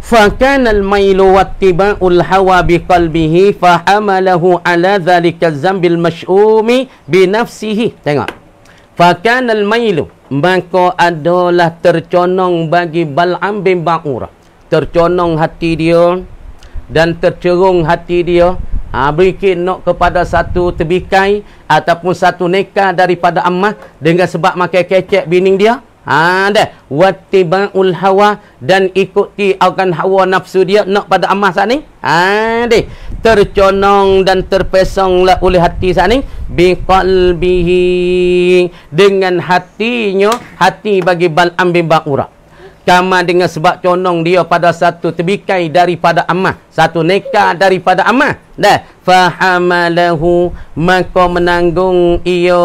فكان الميل واتباع الهوى بقلبه ala على ذلك الذنب المشؤوم بنفسه tengok Fakan al-mailu. Maka adalah terconong bagi Bal'am bin Ba'ura. Terconong hati dia. Dan tercerung hati dia. Ha, berikin nak kepada satu tebikai. Ataupun satu neka daripada Ammah. Dengan sebab makan kecek bining dia. Ha, wati Wattiba'ul hawa. Dan ikuti akan hawa nafsu dia. Nak pada Ammah saat ni. Ha, terconong dan terpesonglah oleh hati sani biqalbihi dengan hatinya hati bagi bal ambil baura kama dengan sebab conong dia pada satu tebikai daripada amah satu neka daripada amah dah fahamalahu maka menanggung ia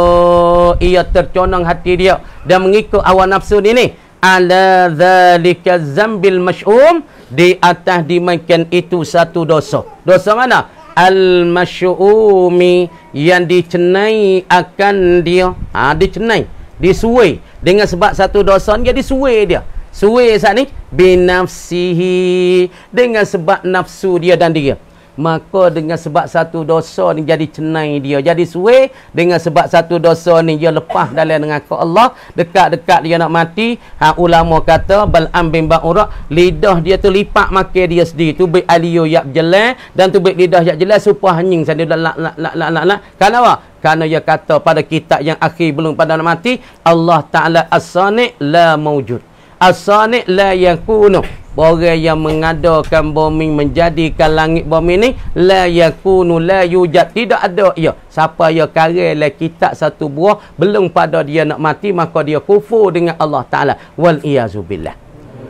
ia terconong hati dia dan mengikut awal nafsu ini. ala zalika zambil mash'um um di atas dimakan itu satu dosa. Dosa mana? Al-masyumi yang dicenai akan dia. Ha dicenai, disuai dengan sebab satu dosa dia disuai dia. Suai saat ni binafsihi dengan sebab nafsu dia dan dia maka dengan sebab satu dosa ni jadi cenai dia jadi suwe dengan sebab satu dosa ni dia lepah dalam dengan Allah dekat-dekat dia nak mati ha ulama kata bal ambim ba'ura lidah dia tu lipat makan dia sendiri tu bi aliyo yak jelas dan tu lidah yak jelas supa hanying sana la la la la la, la. apa? kerana dia kata pada kitab yang akhir belum pada nak mati Allah taala as-sani la maujud as-sani la yakunu orang yang mengadakan bombing menjadikan langit bombing ni la yakunu la yujad tidak ada ya siapa yang karang la kitab satu buah belum pada dia nak mati maka dia kufur dengan Allah taala wal iazu billah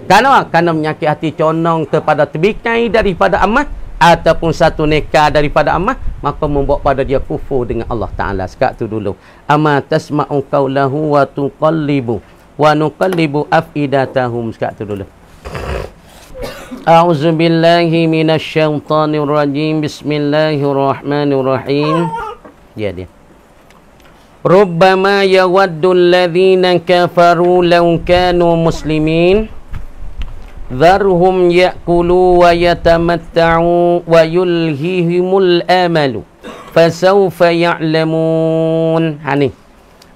kerana kerana menyakiti hati conong kepada tebikai daripada amat ataupun satu neka daripada amat maka membuat pada dia kufur dengan Allah taala sekak tu dulu ama tasma'u qawlahu wa tuqallibu wa nuqallibu afidatahum sekak tu dulu A'udzu billahi minasyaitonir rajim. Bismillahirrahmanirrahim. Ya dia. Rubbama yawaddu alladhina kafaru law kanu muslimin. Dharhum ya'kulu wa yatamatta'u wa yulhihimul amalu. Fasawfa ya'lamun. Hani.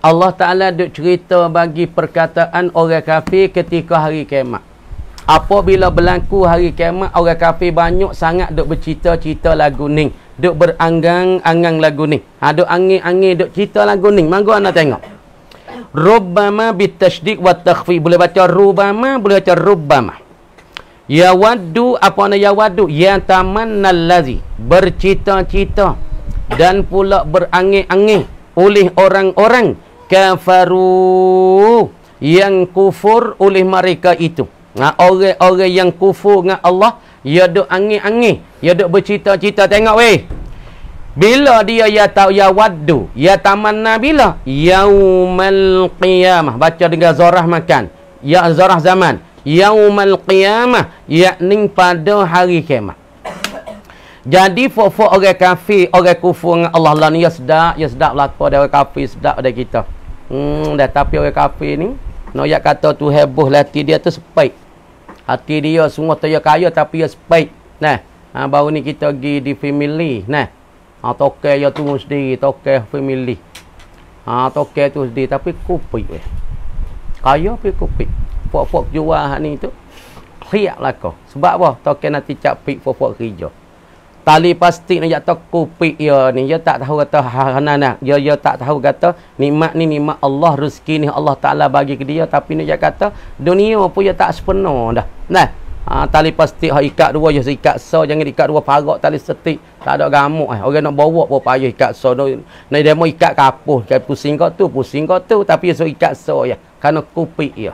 Allah Ta'ala duk cerita bagi perkataan orang kafir ketika hari kiamat apabila berlaku hari kiamat orang kafir banyak sangat duk bercita-cita lagu ni duk berangang-angang lagu ni ha duk angin-angin duk cerita lagu ni mangga anda tengok rubbama bitasydid wa takhfi boleh baca rubbama boleh baca rubbama ya waddu apa nama ya waddu ya tamannallazi bercita-cita dan pula berangin-angin oleh orang-orang kafaru yang kufur oleh mereka itu Nah, orang-orang yang kufur dengan Allah, dia duk angin-angin, dia duk bercita-cita tengok weh. Bila dia ya tau ya waddu, ya tamanna bila? Yaumal qiyamah. Baca dengan zarah makan. Ya zarah zaman. Yaumal qiyamah, yakni pada hari kiamat. Jadi fofo orang kafir, orang kufur dengan Allah lah ni ya sedap, ya sedap lah dia orang kafir sedap dari kita. Hmm, dah tapi orang kafir ni Noyak kata tu heboh lati dia tu sepaik hati dia semua tu kaya tapi dia spek nah ha, baru ni kita pergi di family nah ha, tokek dia tu sendiri tokek family ha, tokek tu sendiri tapi kupik eh. kaya tapi kupik fok-fok jual ni tu kriak lah kau sebab apa tokek nanti capik fok-fok hijau tali plastik ni yak tak kupik ya ni ya tak tahu kata hana nak lah. ya ya tak tahu kata nikmat ni nikmat Allah rezeki ni Allah taala bagi ke dia tapi ni yak kata dunia pun ya tak sepenuh dah nah ha, tali plastik ha ikat dua ya ikat so jangan ikat dua parak tali setik tak ada gamuk eh orang nak bawa pun payah ikat so no, dia mau ikat kapuh kan pusing kau tu pusing kau tu tapi ya so ikat so ya kerana kupik ya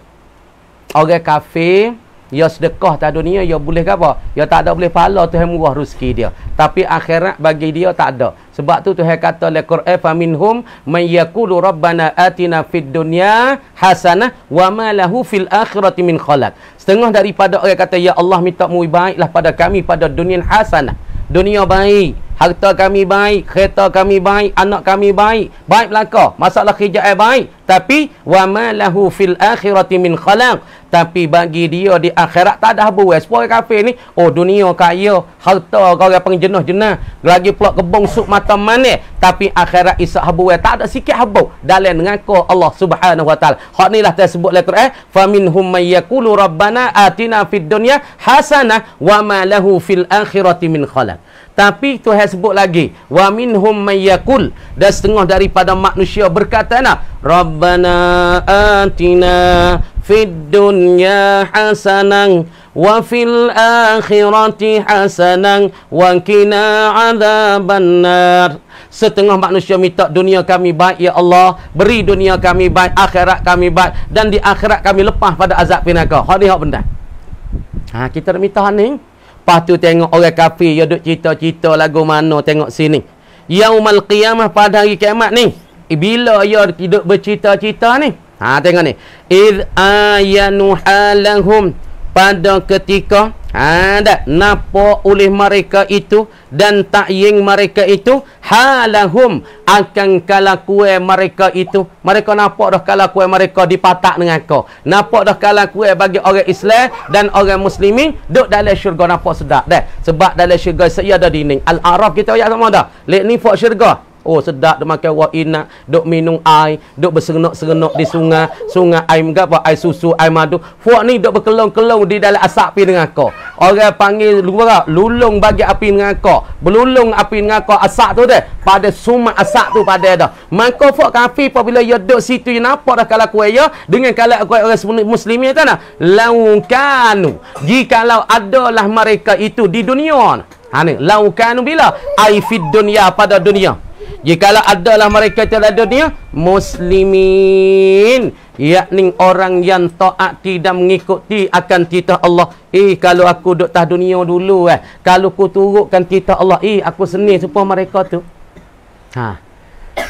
orang kafir ya sedekah tak dunia ya boleh ke apa ya tak ada boleh pahala Tuhan murah rezeki dia tapi akhirat bagi dia tak ada sebab tu Tuhan kata oleh Quran fa minhum rabbana atina fid dunia hasanah wa ma fil akhirati min khalat." setengah daripada orang kata ya Allah minta mui baiklah pada kami pada dunia hasanah dunia baik Harta kami baik, kereta kami baik, anak kami baik, baik belaka. Masalah kerja baik, tapi wa ma lahu fil akhirati min khalaq. Tapi bagi dia di akhirat tak ada Wes. Orang kafir ni, oh dunia kaya, harta kau yang pengen jenuh-jenuh. Lagi pula kebong sup mata manis. Tapi akhirat isap Wes Tak ada sikit habis. Dalam dengan kau Allah subhanahu wa ta'ala. Hak ni lah saya sebut letter eh. فَمِنْهُمْ مَيَّكُلُ رَبَّنَا آتِنَا فِي الدُّنْيَا حَسَنَا وَمَا لَهُ فِي الْأَخِرَةِ مِنْ خَلَقِ tapi Tuhan sebut lagi wa minhum mayyakul dan setengah daripada manusia berkata nah rabbana atina fid dunya hasanan wa fil akhirati hasanan wa qina adzabannar setengah manusia minta dunia kami baik ya Allah beri dunia kami baik akhirat kami baik dan di akhirat kami lepas pada azab neraka hari hak benda ha kita minta hening Lepas tu tengok orang kafir yang duk cerita-cerita lagu mana tengok sini. Yaumul qiyamah pada hari kiamat ni. Eh, bila ia duk bercerita-cerita ni. Ha tengok ni. Id ayanu pada ketika ha, ada napa oleh mereka itu dan takying mereka itu halahum akan kalakue mereka itu mereka nampak dah kalakue mereka dipatak dengan kau nampak dah kalakue bagi orang Islam dan orang Muslimin duduk dalam syurga nampak sedap deh sebab dalam syurga saya ada dinding Al-Araf kita ayat sama dah lihat ni fok syurga Oh sedap dia makan wak inak Duk minum air Duk bersengok-sengok di sungai Sungai air mengapa Air susu, air madu Wak ni duk berkelong-kelong Di dalam asap api dengan kau Orang panggil luar Lulung bagi api dengan kau Belulung api dengan kau Asap tu dia Pada sumat asap tu pada dia Maka wak kafi Apabila dia duk situ Dia nampak dah kalau kuih ya Dengan kalau kuih orang Muslim muslimin nak nah Jika Jikalau adalah mereka itu di dunia Ha ni, laukan bila? Ai dunia pada dunia. Jikalau adalah mereka terhadap dunia Muslimin Yakni orang yang taat tidak mengikuti akan titah Allah Eh kalau aku duduk tah dunia dulu eh Kalau ku turutkan titah Allah Eh aku seni semua mereka tu Ha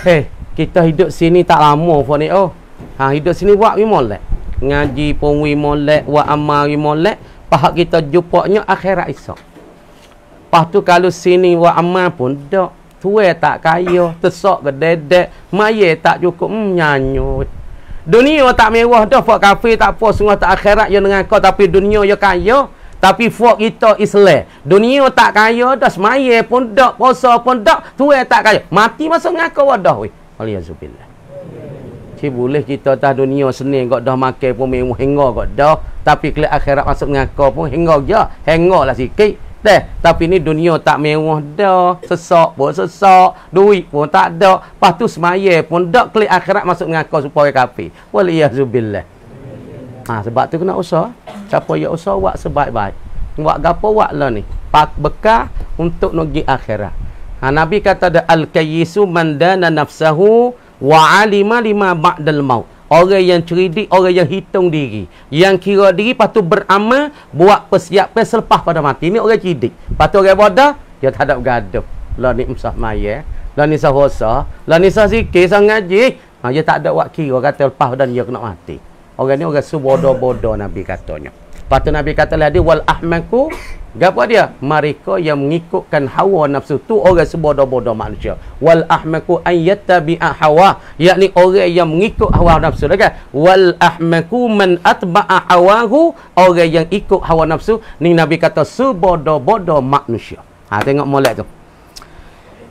Eh kita hidup sini tak lama pun ni oh Ha hidup sini buat ni molek Ngaji pun ni molek Buat amal ni molek Pahak kita jumpanya akhirat isok. Lepas tu kalau sini buat amal pun Tak tua tak kaya, tersok ke dedek, maya tak cukup, hmm, nyanyut. Dunia tak mewah dah, fok kafe tak apa, semua tak akhirat yang dengan kau, tapi dunia yang kaya, tapi fok kita islah. Dunia tak kaya dah, semaya pun dah, puasa pun dah, tua tak kaya. Mati masa dengan kau dah, weh. Aliyahzubillah. Cik boleh kita tak dunia seni kau dah makan pun mewah, hingga kau dah. Tapi kelihatan akhirat masuk dengan kau pun, hingga je, hingga lah sikit. Teh, tapi ni dunia tak mewah dah. Sesak pun sesak. Duit pun tak ada. Lepas tu semaya pun tak klik akhirat masuk dengan kau supaya kapi. Waliyahzubillah. Ha, sebab tu kena usah. Siapa yang usah, buat sebaik-baik. Buat apa, buat lah ni. Pak beka untuk nugi akhirat. Ha, Nabi kata ada Al-Kayyisu mandana nafsahu wa alima lima ba'dal maut. Orang yang ceridik, orang yang hitung diri. Yang kira diri, lepas tu beramal, buat persiapan selepas pada mati. Ini orang cidik. Lepas tu orang bodoh, dia tak ada bergaduh. Lah ni usah maya. Lah ni usah rosa. Lah ni usah sikit, usah ngaji. Ha, dia tak ada buat kira, kata lepas dan dia kena mati. Orang ni orang sebodoh-bodoh Nabi katanya. Patut Nabi kata lah dia wal ahmaku. gapa dia? Mereka yang mengikutkan hawa nafsu tu orang sebodoh-bodoh manusia. Wal ahmaku an yattabi'a hawa, yakni orang yang mengikut hawa nafsu dah kan. Wal ahmaku man atba'a hawahu, orang yang ikut hawa nafsu ni Nabi kata sebodoh-bodoh manusia. Ha tengok molek tu.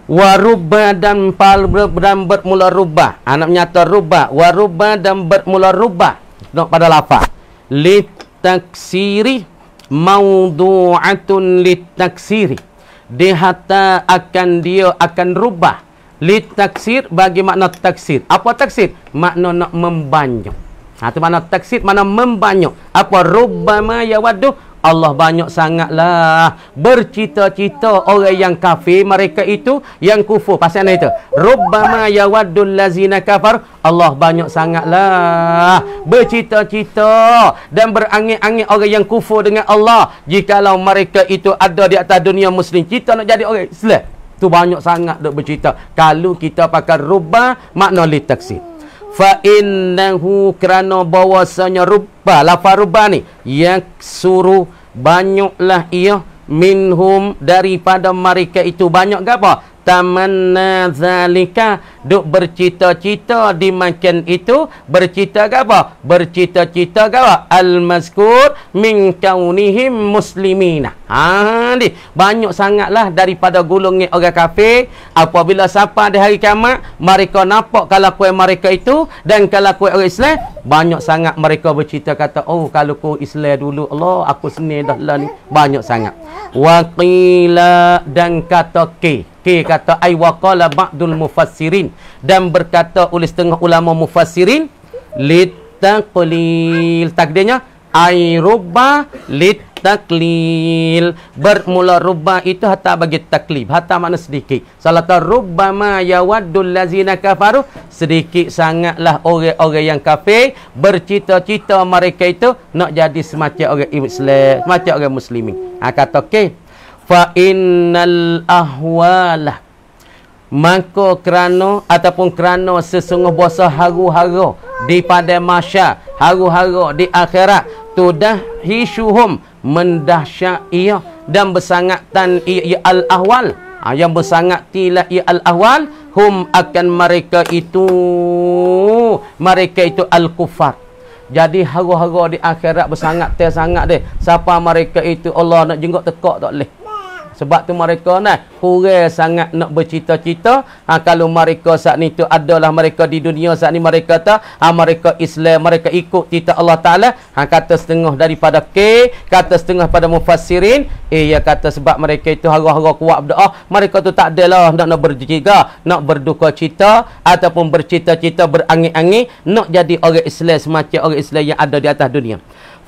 Waruba dan pal dan bermula rubah. Ha, Anak nyata rubah. Waruba dan bermula rubah. Nak pada lafaz. Lit taksiri maudu'atun li taksiri di hata akan dia akan rubah li taksir bagi makna taksir apa taksir makna nak membanyak ha tu makna taksir makna membanyak apa rubbama yawaddu Allah banyak sangatlah bercita-cita orang yang kafir mereka itu yang kufur pasal apa itu rubbama yawaddul lazina kafar Allah banyak sangatlah bercita-cita dan berangin-angin orang yang kufur dengan Allah jikalau mereka itu ada di atas dunia muslim cita nak jadi orang Islam tu banyak sangat duk bercita kalau kita pakai rubah makna litaksir fa innahu kerana bahwasanya rubba lafa rubba ni yang suruh banyaklah ia minhum daripada mereka itu banyak ke tamanna zalika duk bercita-cita di makan itu bercita ke apa bercita-cita ke apa al maskur min kaunihim muslimina ha di banyak sangatlah daripada gulung orang kafir apabila siapa di hari kiamat mereka nampak kalau kuat mereka itu dan kalau kuat orang Islam banyak sangat mereka bercita kata oh kalau ku Islam dulu Allah aku seni dah lah ni banyak sangat waqila dan kata ke okay. Okey, kata ay waqala ba'dul mufassirin. Dan berkata oleh setengah ulama mufassirin, litaqlil. Takdirnya, ay rubah litaqlil. Bermula rubah itu hatta bagi taklib. Hatta makna sedikit. Salah tahu, rubah ma yawadul lazina kafaru. Sedikit sangatlah orang-orang yang kafir. Bercita-cita mereka itu nak jadi semacam orang Islam. Semacam orang Muslimin. Ha, kata, okey fa innal ahwala maka kerana ataupun kerana sesungguh bahasa haru-haru di pada masya haru-haru di akhirat tudah hisuhum mendahsyat ia dan bersangatan ia, ia al ahwal ha, yang bersangat tilah ia al ahwal hum akan mereka itu mereka itu al kufar jadi haru-haru di akhirat bersangat tel deh siapa mereka itu Allah nak jenguk tekak tak boleh sebab tu mereka nah kurang sangat nak bercita-cita ha kalau mereka saat ni tu adalah mereka di dunia saat ni mereka tu, ha mereka Islam mereka ikut titah Allah taala ha kata setengah daripada k kata setengah pada mufassirin eh ya kata sebab mereka itu harga-harga kuat berdoa mereka tu tak adalah nak nak berjiga nak berduka cita ataupun bercita-cita berangin-angin nak jadi orang Islam semacam orang Islam yang ada di atas dunia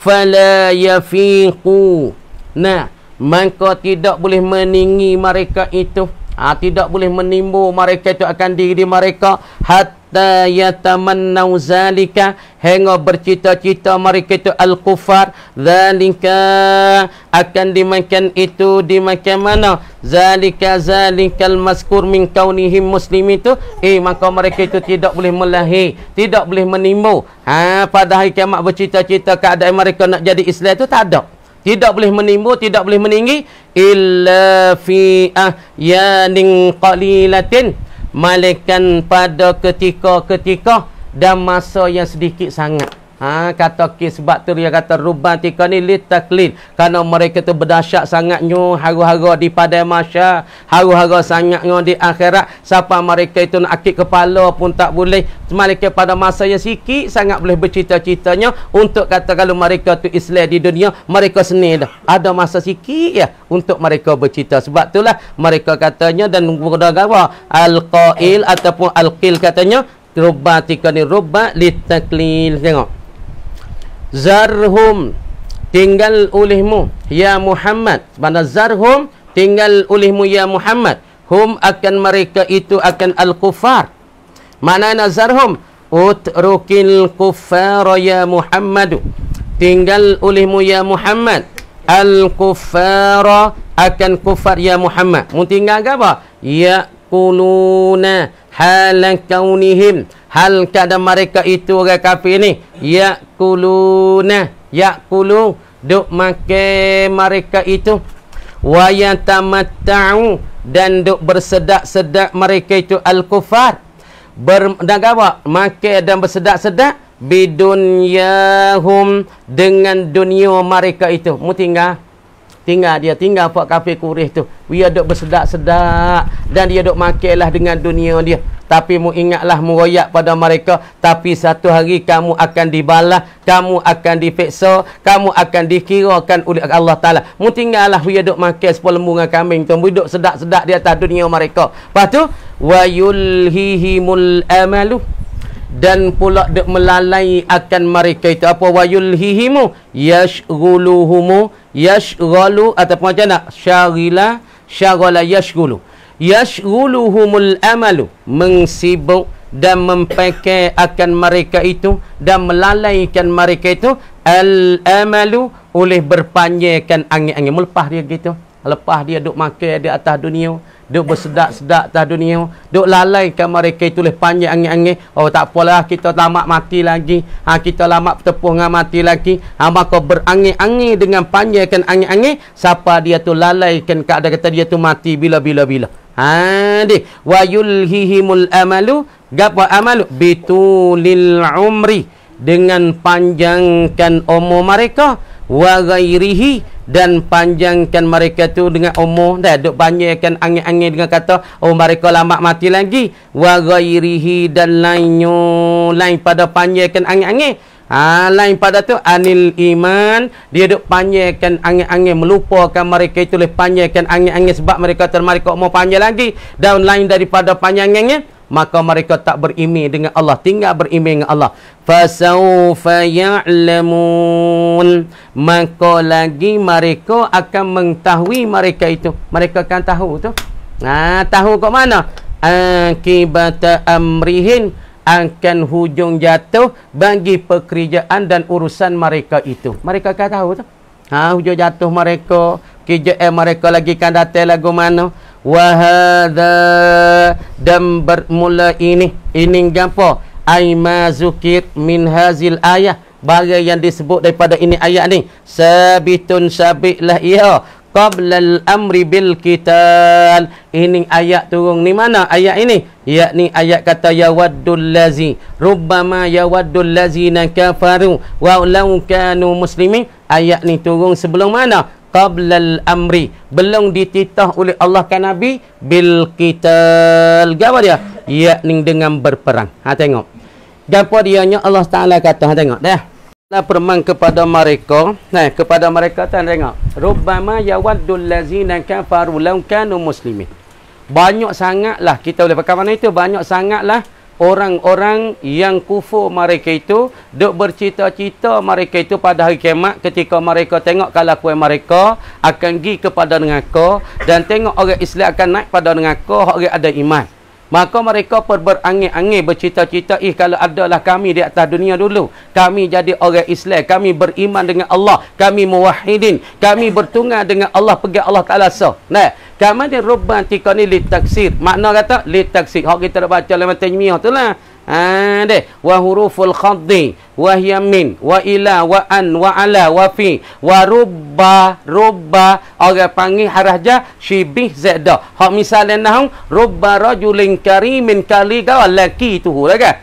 fala yafiqu nah maka tidak boleh meningi mereka itu ha, tidak boleh menimbu mereka itu akan diri mereka hatta yatamannau zalika hingga bercita-cita mereka itu al-kufar zalika akan dimakan itu dimakan mana zalika zalikal maskur min kaunihim muslim itu eh maka mereka itu tidak boleh melahir tidak boleh menimbu ha, ah, pada hari kiamat bercita-cita keadaan mereka nak jadi Islam itu tak ada tidak boleh menimbul tidak boleh meninggi illa fi ayanin ah, qalilatin malaikat pada ketika-ketika dan masa yang sedikit sangat Ha, kata kes bakteria kata rubah tika ni litaklin kerana mereka tu berdasyat sangatnya haru-haru di padai masya haru-haru sangatnya di akhirat siapa mereka itu nak akit kepala pun tak boleh semalika pada masa yang sikit sangat boleh bercita-citanya untuk kata kalau mereka tu Islam di dunia mereka seni dah ada masa sikit ya untuk mereka bercita sebab tu lah mereka katanya dan berdagawa al-qail ataupun al-qil katanya rubah tika ni rubah litaklin tengok zarhum tinggal ulihmu ya Muhammad mana zarhum tinggal ulihmu ya Muhammad hum akan mereka itu akan al-kufar mana nazarhum utrukil kufar ya Muhammad tinggal ulihmu ya Muhammad al kufar akan kufar ya Muhammad mu tinggal ke apa ya kununa hal kaunihim hal kada mereka itu orang kafir ni ya yakuluna yakulu duk makan mereka itu wayatamattau dan duk bersedak-sedak mereka itu al-kufar berdagawa makan dan bersedak-sedak bidunyahum dengan dunia mereka itu mu tinggal tinggal dia tinggal buat kafe kurih tu dia duk bersedak-sedak dan dia duk makilah dengan dunia dia tapi mu ingatlah meroyak pada mereka tapi satu hari kamu akan dibalas kamu akan dipeksa kamu akan dikirakan oleh Allah Ta'ala mu tinggallah dia duk makil sepuluh lembu dengan kambing tu mu duk sedak-sedak di atas dunia mereka lepas tu wa yulhihimul amalu dan pula dia melalai akan mereka itu apa wayulhihimu yashguluhumu yashghalu ataupun macam nak syaghila syaghala yashghulu yashghuluhumul amalu mengsibuk dan mempekai akan mereka itu dan melalaikan mereka itu al-amalu oleh berpanjangkan angin-angin melepah dia gitu lepas dia duk makan di atas dunia Duk bersedak-sedak tak dunia. Duk lalaikan mereka itu boleh panjang angin-angin. Oh tak apalah kita lama mati lagi. Ha, kita lama bertepuh dengan mati lagi. Ha, maka berangin-angin dengan kan angin-angin. Siapa dia tu lalai kan kadang kata dia tu mati bila-bila-bila. Ha, di. Wa yulhihimul amalu. Gapa amalu? Bitulil umri. Dengan panjangkan umur mereka. Mereka wa ghairihi dan panjangkan mereka tu dengan umur dah duk panjangkan angin-angin dengan kata oh mereka lama mati lagi wa ghairihi dan lainnya lain pada panjangkan angin-angin ha, lain pada tu anil iman dia duk panjangkan angin-angin melupakan mereka itu leh panjangkan angin-angin sebab mereka termarik umur panjang lagi dan lain daripada panjangannya maka mereka tak beriming dengan Allah tinggal beriming dengan Allah fasaufa ya'lamun maka lagi mereka akan mengetahui mereka itu mereka akan tahu tu nah ha, tahu kat mana akibat amrihin akan hujung jatuh bagi pekerjaan dan urusan mereka itu mereka akan tahu tu ha hujung jatuh mereka kerja mereka lagi kan datang lagu mana wahada dan bermula ini ini gampo aima zukir min hazil ayah bagai yang disebut daripada ini ayat ni sabitun sabitlah ia qablal amri bil qital ini ayat turun ni mana ayat ini yakni ayat kata Ya yawaddul lazi rubbama yawaddul lazina kafaru wa law kanu muslimin ayat ni turun sebelum mana qablal amri belum dititah oleh Allah kan Nabi bil kita gapo dia yakni dengan berperang ha tengok dia dianya Allah Taala kata ha tengok dah la permang kepada mereka nah kepada mereka tuan tengok rubbama yawaddul lazina kafaru law muslimin banyak sangatlah kita boleh pakai mana itu banyak sangatlah orang-orang yang kufur mereka itu duk bercita-cita mereka itu pada hari kiamat ketika mereka tengok kelakuan mereka akan gi kepada neraka dan tengok orang Islam akan naik pada neraka orang ada iman Maka mereka berberangih angin bercita-cita Eh kalau adalah kami di atas dunia dulu Kami jadi orang Islam Kami beriman dengan Allah Kami muwahidin Kami bertunggah dengan Allah Pergi Allah Ta'ala sah Nah Kami ni rubah tika ni li Makna kata litaksir. taksir Hak kita dah baca lewat tajmiah tu lah Ade ha, wa huruful khaddi wa hiya min wa ila wa an wa ala wa fi wa rubba rubba orang panggil harahja shibih zada hak misalnya nah rubba rajulin karimin kali ga laki tu lah kan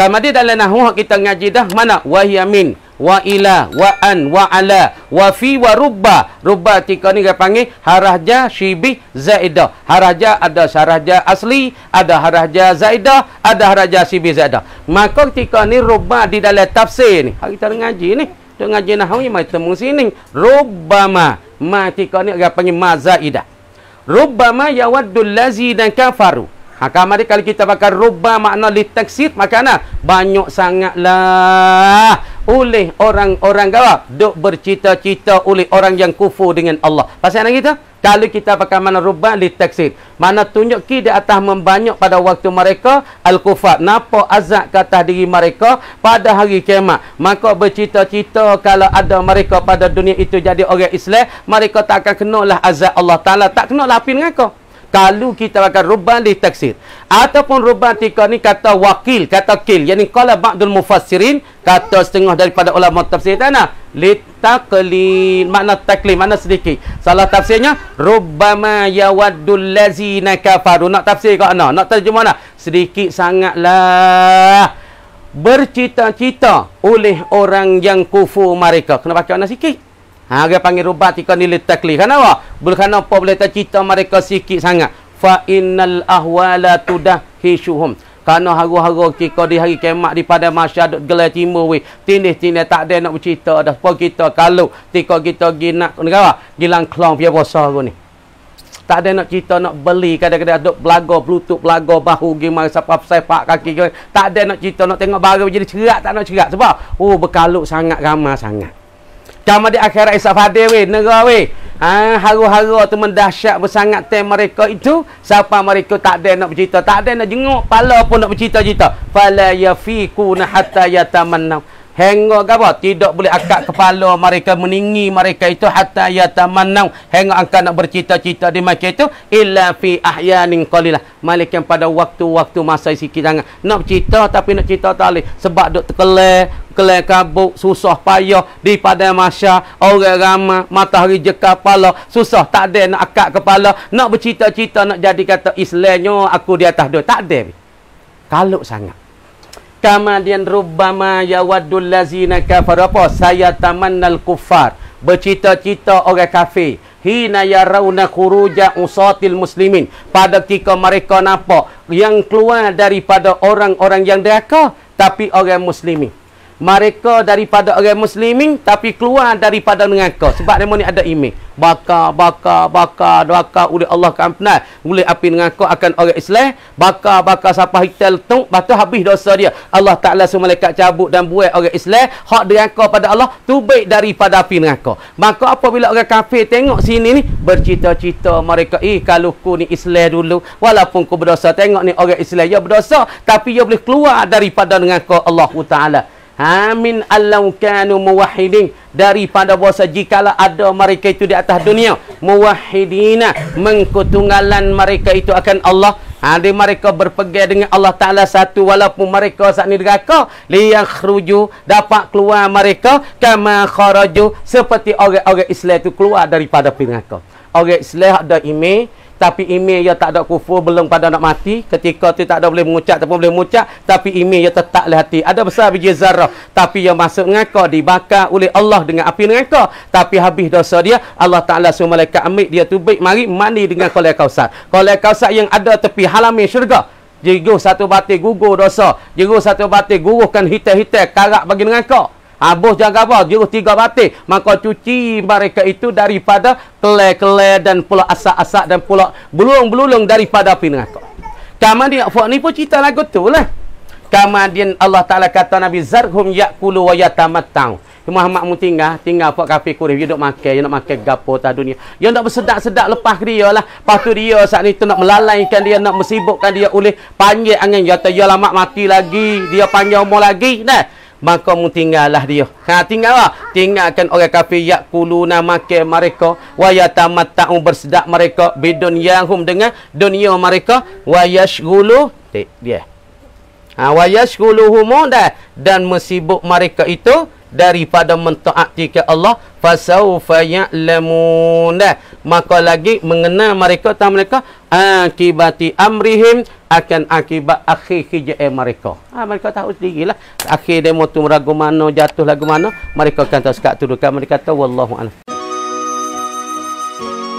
kamadi dalam nah kita ngaji dah mana wa hiya min wa ila wa an wa ala wa fi wa rubba rubba tika ni kita panggil haraja syibih zaidah harahja ada harahja asli ada haraja zaidah ada haraja syibih zaidah maka tika ni rubba di dalam tafsir ni hari kita ngaji ni tu ngaji nahwi mai temu sini rubba ma ma tika ni kita panggil ma zaidah rubba ma yawaddu dan kafaru Haka mari kalau kita bakal rubba makna li maka makna banyak sangatlah oleh orang-orang gawa duk bercita-cita oleh orang yang kufur dengan Allah pasal nak kita kalau kita pakai mana rubah li taksir mana tunjuk ki di atas membanyak pada waktu mereka al-kufar napa azab ke atas diri mereka pada hari kiamat maka bercita-cita kalau ada mereka pada dunia itu jadi orang Islam mereka tak akan kenalah azab Allah Ta'ala tak kenalah api dengan kalau kita akan rubah di taksir ataupun rubah tika ni kata wakil kata kil yakni qala ba'dul mufassirin kata setengah daripada ulama tafsir tanah li taqlil makna taklim makna sedikit salah tafsirnya rubbama yawaddul lazina kafaru nak tafsir ke mana nak terjemah mana sedikit sangatlah bercita-cita oleh orang yang kufur mereka kena baca mana sikit Ha orang panggil rubat tika ni letak kli. Kenapa? Bukan apa boleh tak cerita mereka sikit sangat. Fa innal ahwala tudah hisuhum. Karena haru-haru tika di hari kemak di pada masyarakat gelai timur weh. Tindih-tindih tak ada nak bercerita dah. Apa kita kalau tika kita gi nak negara gilang klong pia bosa aku ni. Tak ada nak cerita nak beli kadang-kadang duk belaga bluetooth belaga bahu gi mari sapap pak kaki gimana. tak ada nak cerita nak tengok barang jadi cerak tak nak cerak sebab oh berkalut sangat ramah sangat. Macam di akhirat Isa Fadil weh, negara weh. Ha, haru-haru tu mendahsyat bersangat tem mereka itu siapa mereka tak ada nak bercerita tak ada nak jenguk pala pun nak bercerita-cerita fala yafiku hatta yatamannau Hengok ke apa? Tidak boleh akak kepala mereka meningi mereka itu hatta yatamannau. Hengok angka nak bercita-cita di macam itu illa fi ahyanin qalilah. Malikan pada waktu-waktu masa sikit sangat. Nak cerita tapi nak cerita tali sebab dok terkelah kelai kabuk susah payah di padang masya orang ramah matahari jekal kepala susah tak ada nak akak kepala nak bercita-cita nak jadi kata islamnya aku di atas dia tak ada kalut sangat kamadian rubbama yawaddul lazina kafar apa saya tamannal kufar bercita-cita orang kafir hina yarawna khuruja usatil muslimin pada ketika mereka nampak yang keluar daripada orang-orang yang deraka tapi orang muslimin mereka daripada orang muslimin tapi keluar daripada neraka sebab mereka ni ada iman bakar bakar bakar doaka oleh Allah kan pernah boleh api neraka akan orang Islam bakar bakar sampai hitam tu batu habis dosa dia Allah Taala suruh malaikat cabut dan buat orang Islam hak neraka pada Allah tu baik daripada api neraka maka apabila orang kafir tengok sini ni bercita-cita mereka eh kalau ku ni Islam dulu walaupun ku berdosa tengok ni orang Islam ya berdosa tapi ia ya boleh keluar daripada neraka Allah Taala Amin allau kanu muwahhidin daripada bahasa jikalau ada mereka itu di atas dunia muwahhidina mengkutunggalan mereka itu akan Allah ada ha, mereka berpegang dengan Allah Taala satu walaupun mereka saat ni neraka liyakhruju dapat keluar mereka kama kharaju seperti orang-orang Islam itu keluar daripada neraka orang Islam ada iman tapi ime dia tak ada kufur belum pada nak mati ketika tu tak ada boleh mengucap ataupun boleh mengucap tapi ime dia tetap di hati ada besar biji zarah tapi dia masuk ngaka dibakar oleh Allah dengan api neraka tapi habis dosa dia Allah taala suruh malaikat ambil dia tu baik mari mandi dengan kolai kausar kolai kausar yang ada tepi halaman syurga jeruh satu batik gugur dosa jeruh satu batik guruhkan hitam-hitam karak bagi neraka Habis jangan apa? Jurus tiga batik. Maka cuci mereka itu daripada kele-kele dan pula asak-asak dan pula belulung-belulung daripada api neraka. Kamadi Fuad ni pun cerita lagu tu lah. Kamadian Allah Ta'ala kata Nabi Zarhum yakulu wa yatamattau. Muhammad mu tinggal, tinggal pak kafe kurif. Dia nak makan, dia nak makan gapo tak dunia. Dia nak bersedak-sedak lepas dia lah. Lepas tu dia saat ni tu nak melalaikan dia, nak mesibukkan dia oleh panggil angin. Dia kata, ya lah mak mati lagi. Dia panjang umur lagi. Nah, maka mu tinggallah dia. Ha tinggal lah. Tinggalkan orang kafir yakuluna makan mereka wa yatamattau bersedak mereka bidun yahum dengan dunia mereka wa yashghulu eh, dia. Ha wa yashghuluhum dan mesibuk mereka itu daripada mentaati ke Allah fasaufa ya'lamun eh, maka lagi mengenal mereka tentang mereka akibati amrihim akan akibat akhir kejayaan mereka ha, mereka tahu sendirilah akhir demo tu ragu mana jatuh lagu mana mereka akan tahu sekat tu mereka kata wallahu a'lam